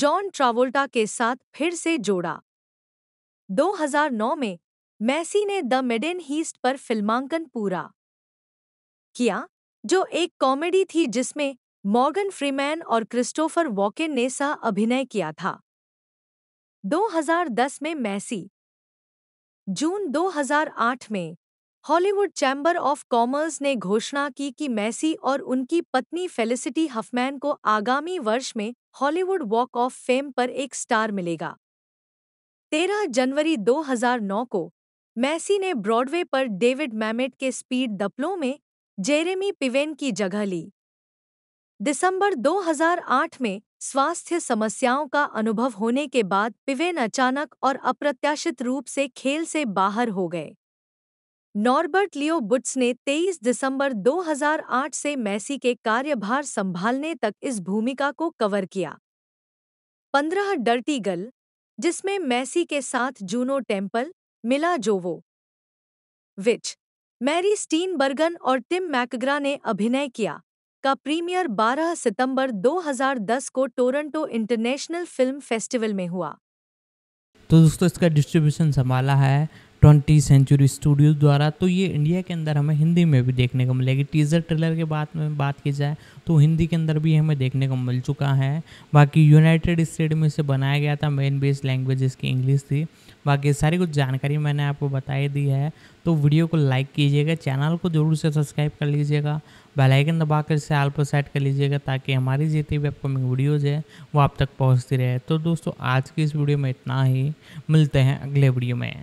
जॉन ट्रावोल्टा के साथ फिर से जोड़ा 2009 में मैसी ने द मेडन हीस्ट पर फिल्मांकन पूरा किया जो एक कॉमेडी थी जिसमें मॉर्गन फ्रीमैन और क्रिस्टोफर वॉकिन ने सह अभिनय किया था 2010 में मैसी जून 2008 में हॉलीवुड चैम्बर ऑफ कॉमर्स ने घोषणा की कि मैसी और उनकी पत्नी फेलिसिटी हफमैन को आगामी वर्ष में हॉलीवुड वॉक ऑफ फेम पर एक स्टार मिलेगा 13 जनवरी 2009 को मैसी ने ब्रॉडवे पर डेविड मैमेट के स्पीड दपलों में जेरेमी पिवेन की जगह ली दिसंबर 2008 में स्वास्थ्य समस्याओं का अनुभव होने के बाद पिवेन अचानक और अप्रत्याशित रूप से खेल से बाहर हो गए नॉर्बर्ट लियो बुट्स ने 23 दिसंबर 2008 से मैसी के कार्यभार संभालने तक इस भूमिका को कवर किया 15 डर्टी गर्ल जिसमें मैसी के साथ जूनो टेम्पल मिला जोवो विच मैरी स्टीनबर्गन और टिम मैकग्रा ने अभिनय किया का प्रीमियर 12 सितंबर 2010 को टोरंटो इंटरनेशनल फिल्म फेस्टिवल में हुआ
तो दोस्तों इसका डिस्ट्रीब्यूशन संभाला है ट्वेंटी सेंचुरी स्टूडियोज़ द्वारा तो ये इंडिया के अंदर हमें हिंदी में भी देखने को मिलेगी टीज़र ट्रेलर के बाद में बात की जाए तो हिंदी के अंदर भी हमें देखने को मिल चुका है बाकी यूनाइटेड स्टेट में इसे बनाया गया था मेन बेस लैंग्वेज इसकी इंग्लिश थी बाकी सारी कुछ जानकारी मैंने आपको बताई दी है तो वीडियो को लाइक कीजिएगा चैनल को ज़रूर से सब्सक्राइब कर लीजिएगा बेल आइकन दबाकर इसे आल पर सेट कर लीजिएगा ताकि हमारी जितनी भी अपकमिंग वीडियोज़ है वो आप तक पहुँचती रहे तो दोस्तों आज की इस वीडियो में इतना ही मिलते हैं अगले वीडियो में